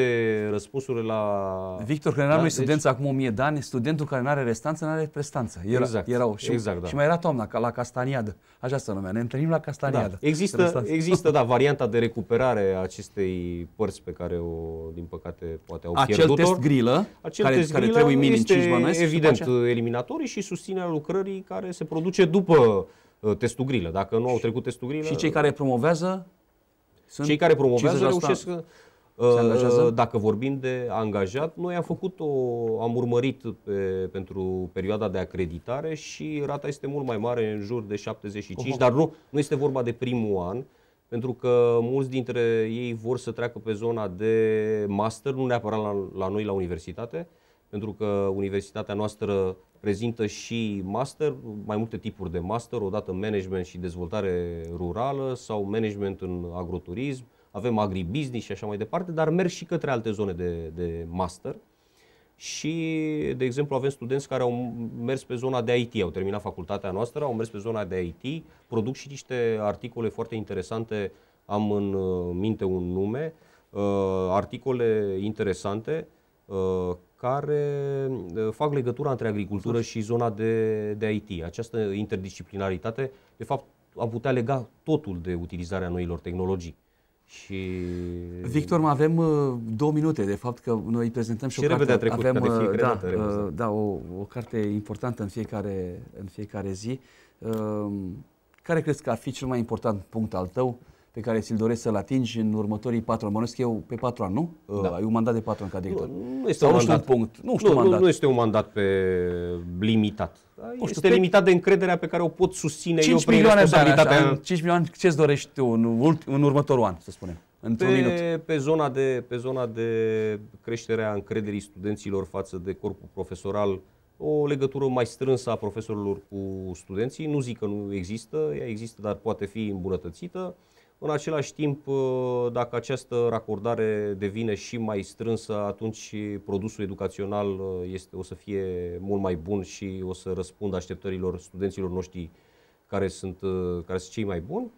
[SPEAKER 2] răspunsurile la... Victor care da, deci... student
[SPEAKER 1] acum 1000 de ani, studentul care nu are restanță, nu are prestanță. Era, exact. Erau și, exact, da. și mai era toamna, ca la Castaniadă. Așa se numea, ne întâlnim la Castaniadă. Da. Există,
[SPEAKER 2] există, da, varianta de recuperare a acestei părți pe care o, din păcate, poate au Acel pierdut test grilă, Acel care, test care grilă trebuie minim 5 este evident, eliminatorii și susținerea lucrării care se produce după Uh, testul grilă. Dacă nu au trecut testul grilă... Și cei care promovează? Sunt cei care promovează reușesc...
[SPEAKER 1] Să, uh,
[SPEAKER 2] dacă vorbim de angajat, noi am făcut o, am urmărit pe, pentru perioada de acreditare și rata este mult mai mare, în jur de 75, uh-huh. dar nu, nu este vorba de primul an, pentru că mulți dintre ei vor să treacă pe zona de master, nu neapărat la, la noi la universitate, pentru că universitatea noastră prezintă și master, mai multe tipuri de master, odată management și dezvoltare rurală sau management în agroturism, avem agribusiness și așa mai departe, dar merg și către alte zone de, de master. Și, de exemplu, avem studenți care au mers pe zona de IT, au terminat facultatea noastră, au mers pe zona de IT, produc și niște articole foarte interesante, am în uh, minte un nume, uh, articole interesante uh, care uh, fac legătura între agricultură și zona de, de IT. Această interdisciplinaritate, de fapt, a putea lega totul de utilizarea noilor tehnologii. Și... Victor,
[SPEAKER 1] mai avem uh, două minute, de fapt, că noi prezentăm și, și o carte. Trecut, avem, ca de uh, da, dată, da o, o carte importantă în fiecare, în fiecare zi. care crezi că ar fi cel mai important punct al tău pe care ți-l doresc să-l atingi în următorii patru
[SPEAKER 2] ani. Mănânc eu pe patru ani, nu? Da. Ai un mandat de patru ani ca director. Nu, nu este un mandat. Un punct. Nu, știu nu, mandat. Nu, nu este un mandat pe limitat. Da, nu știu, este pe... limitat de încrederea pe care o pot susține 5 eu prin milioane responsabilitatea. An, așa, 5 milioane, ce-ți dorești tu în, ult, în următorul an, să spunem? Într-un pe, minut. Pe zona, de, pe zona de creșterea încrederii studenților față de corpul profesoral, o legătură mai strânsă a profesorilor cu studenții. Nu zic că nu există, ea există, dar poate fi îmbunătățită în același timp, uh, dacă această racordare devine și mai strânsă, atunci produsul educațional uh, este, o să fie mult mai bun și o să răspundă așteptărilor studenților noștri care sunt, uh, care sunt cei mai buni.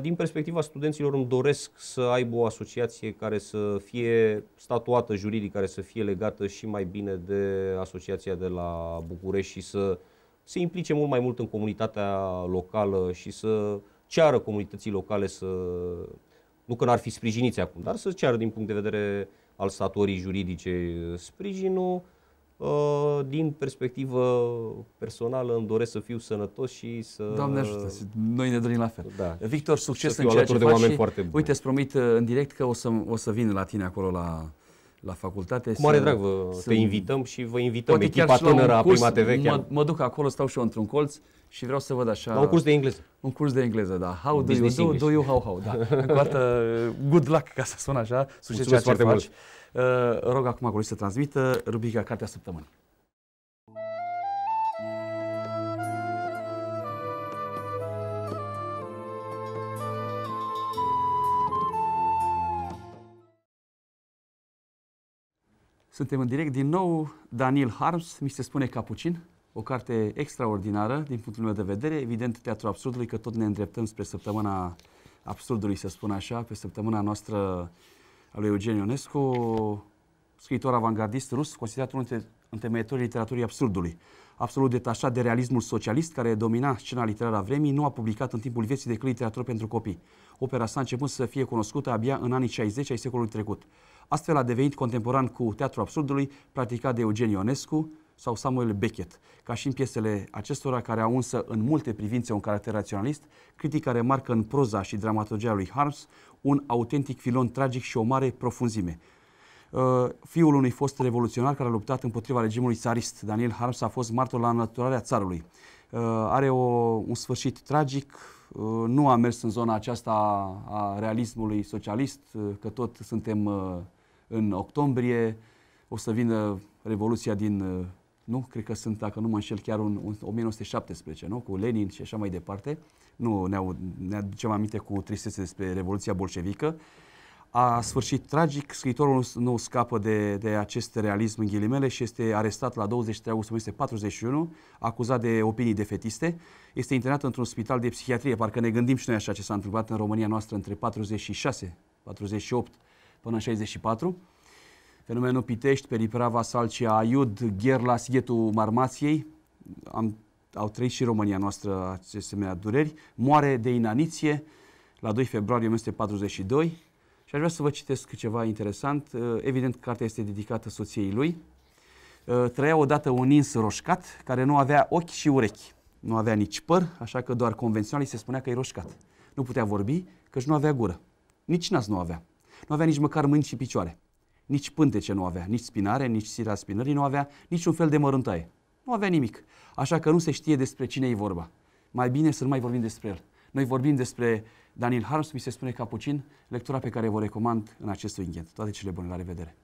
[SPEAKER 2] Din perspectiva studenților îmi doresc să aibă o asociație care să fie statuată juridic, care să fie legată și mai bine de asociația de la București și să se implice mult mai mult în comunitatea locală și să ceară comunității locale să, nu că n-ar fi sprijiniți acum, dar să ceară din punct de vedere al statorii juridice sprijinul. Uh, din perspectivă personală îmi doresc să fiu sănătos și să... Doamne ajută,
[SPEAKER 1] noi ne dorim la fel. Da. Victor, succes în ceea ce de faci oameni și, foarte bun. Uite, îți promit uh, în direct că o să, o să vin la tine acolo la la facultate. Cu mare să, drag vă să te invităm și vă invităm poate echipa chiar tânără a Prima TV. Chiar. Mă, mă duc acolo, stau și eu într-un colț și vreau să văd așa... La un curs de engleză. Un curs de engleză, da. How do you, do, do you, how, how, da. Încă o dată, good luck, ca să sună așa, succes ceea ce faci. Mult. Uh, rog acum acolo să transmită rubrica Cartea Săptămânii. Suntem în direct din nou, Daniel Harms, mi se spune Capucin, o carte extraordinară din punctul meu de vedere, evident Teatru Absurdului, că tot ne îndreptăm spre săptămâna absurdului, să spun așa, pe săptămâna noastră a lui Eugen Ionescu, scriitor avangardist rus, considerat unul dintre întemeietorii literaturii absurdului. Absolut detașat de realismul socialist care domina scena literară a vremii, nu a publicat în timpul vieții decât literatură pentru copii. Opera sa a început să fie cunoscută abia în anii 60 ai secolului trecut. Astfel a devenit contemporan cu teatrul absurdului practicat de Eugen Ionescu sau Samuel Beckett, ca și în piesele acestora care au însă în multe privințe un caracter raționalist, critica remarcă în proza și dramaturgia lui Harms un autentic filon tragic și o mare profunzime. Uh, fiul unui fost revoluționar care a luptat împotriva regimului țarist, Daniel Harms a fost martor la înlăturarea țarului. Uh, are o, un sfârșit tragic, uh, nu a mers în zona aceasta a realismului socialist, că tot suntem în octombrie, o să vină Revoluția din, uh, nu, cred că sunt, dacă nu mă înșel, chiar un, 1917, nu, cu Lenin și așa mai departe. Nu ne, au, ne aducem aminte cu tristețe despre Revoluția bolșevică. A sfârșit tragic, scriitorul nu scapă de, de acest realism în ghilimele și este arestat la 23 august 1941, acuzat de opinii defetiste. Este internat într-un spital de psihiatrie, parcă ne gândim și noi așa ce s-a întâmplat în România noastră între 46, 48 până în 64. Fenomenul Pitești, Periprava, Salcia, Aiud, Gherla, Sighetul Marmației, am, au trăit și România noastră aceste asemenea dureri, moare de inaniție la 2 februarie 1942 și aș vrea să vă citesc ceva interesant. Eh, evident, cartea este dedicată soției lui. Eh, trăia odată un ins roșcat care nu avea ochi și urechi. Nu avea nici păr, așa că doar convențional se spunea că e roșcat. Nu putea vorbi, căci nu avea gură. Nici nas nu avea. Nu avea nici măcar mâini și picioare. Nici pântece nu avea, nici spinare, nici sirea spinării nu avea, nici un fel de măruntaie. Nu avea nimic. Așa că nu se știe despre cine e vorba. Mai bine să nu mai vorbim despre el. Noi vorbim despre Daniel Harms, mi se spune Capucin, lectura pe care vă recomand în acest weekend. Toate cele bune, la revedere!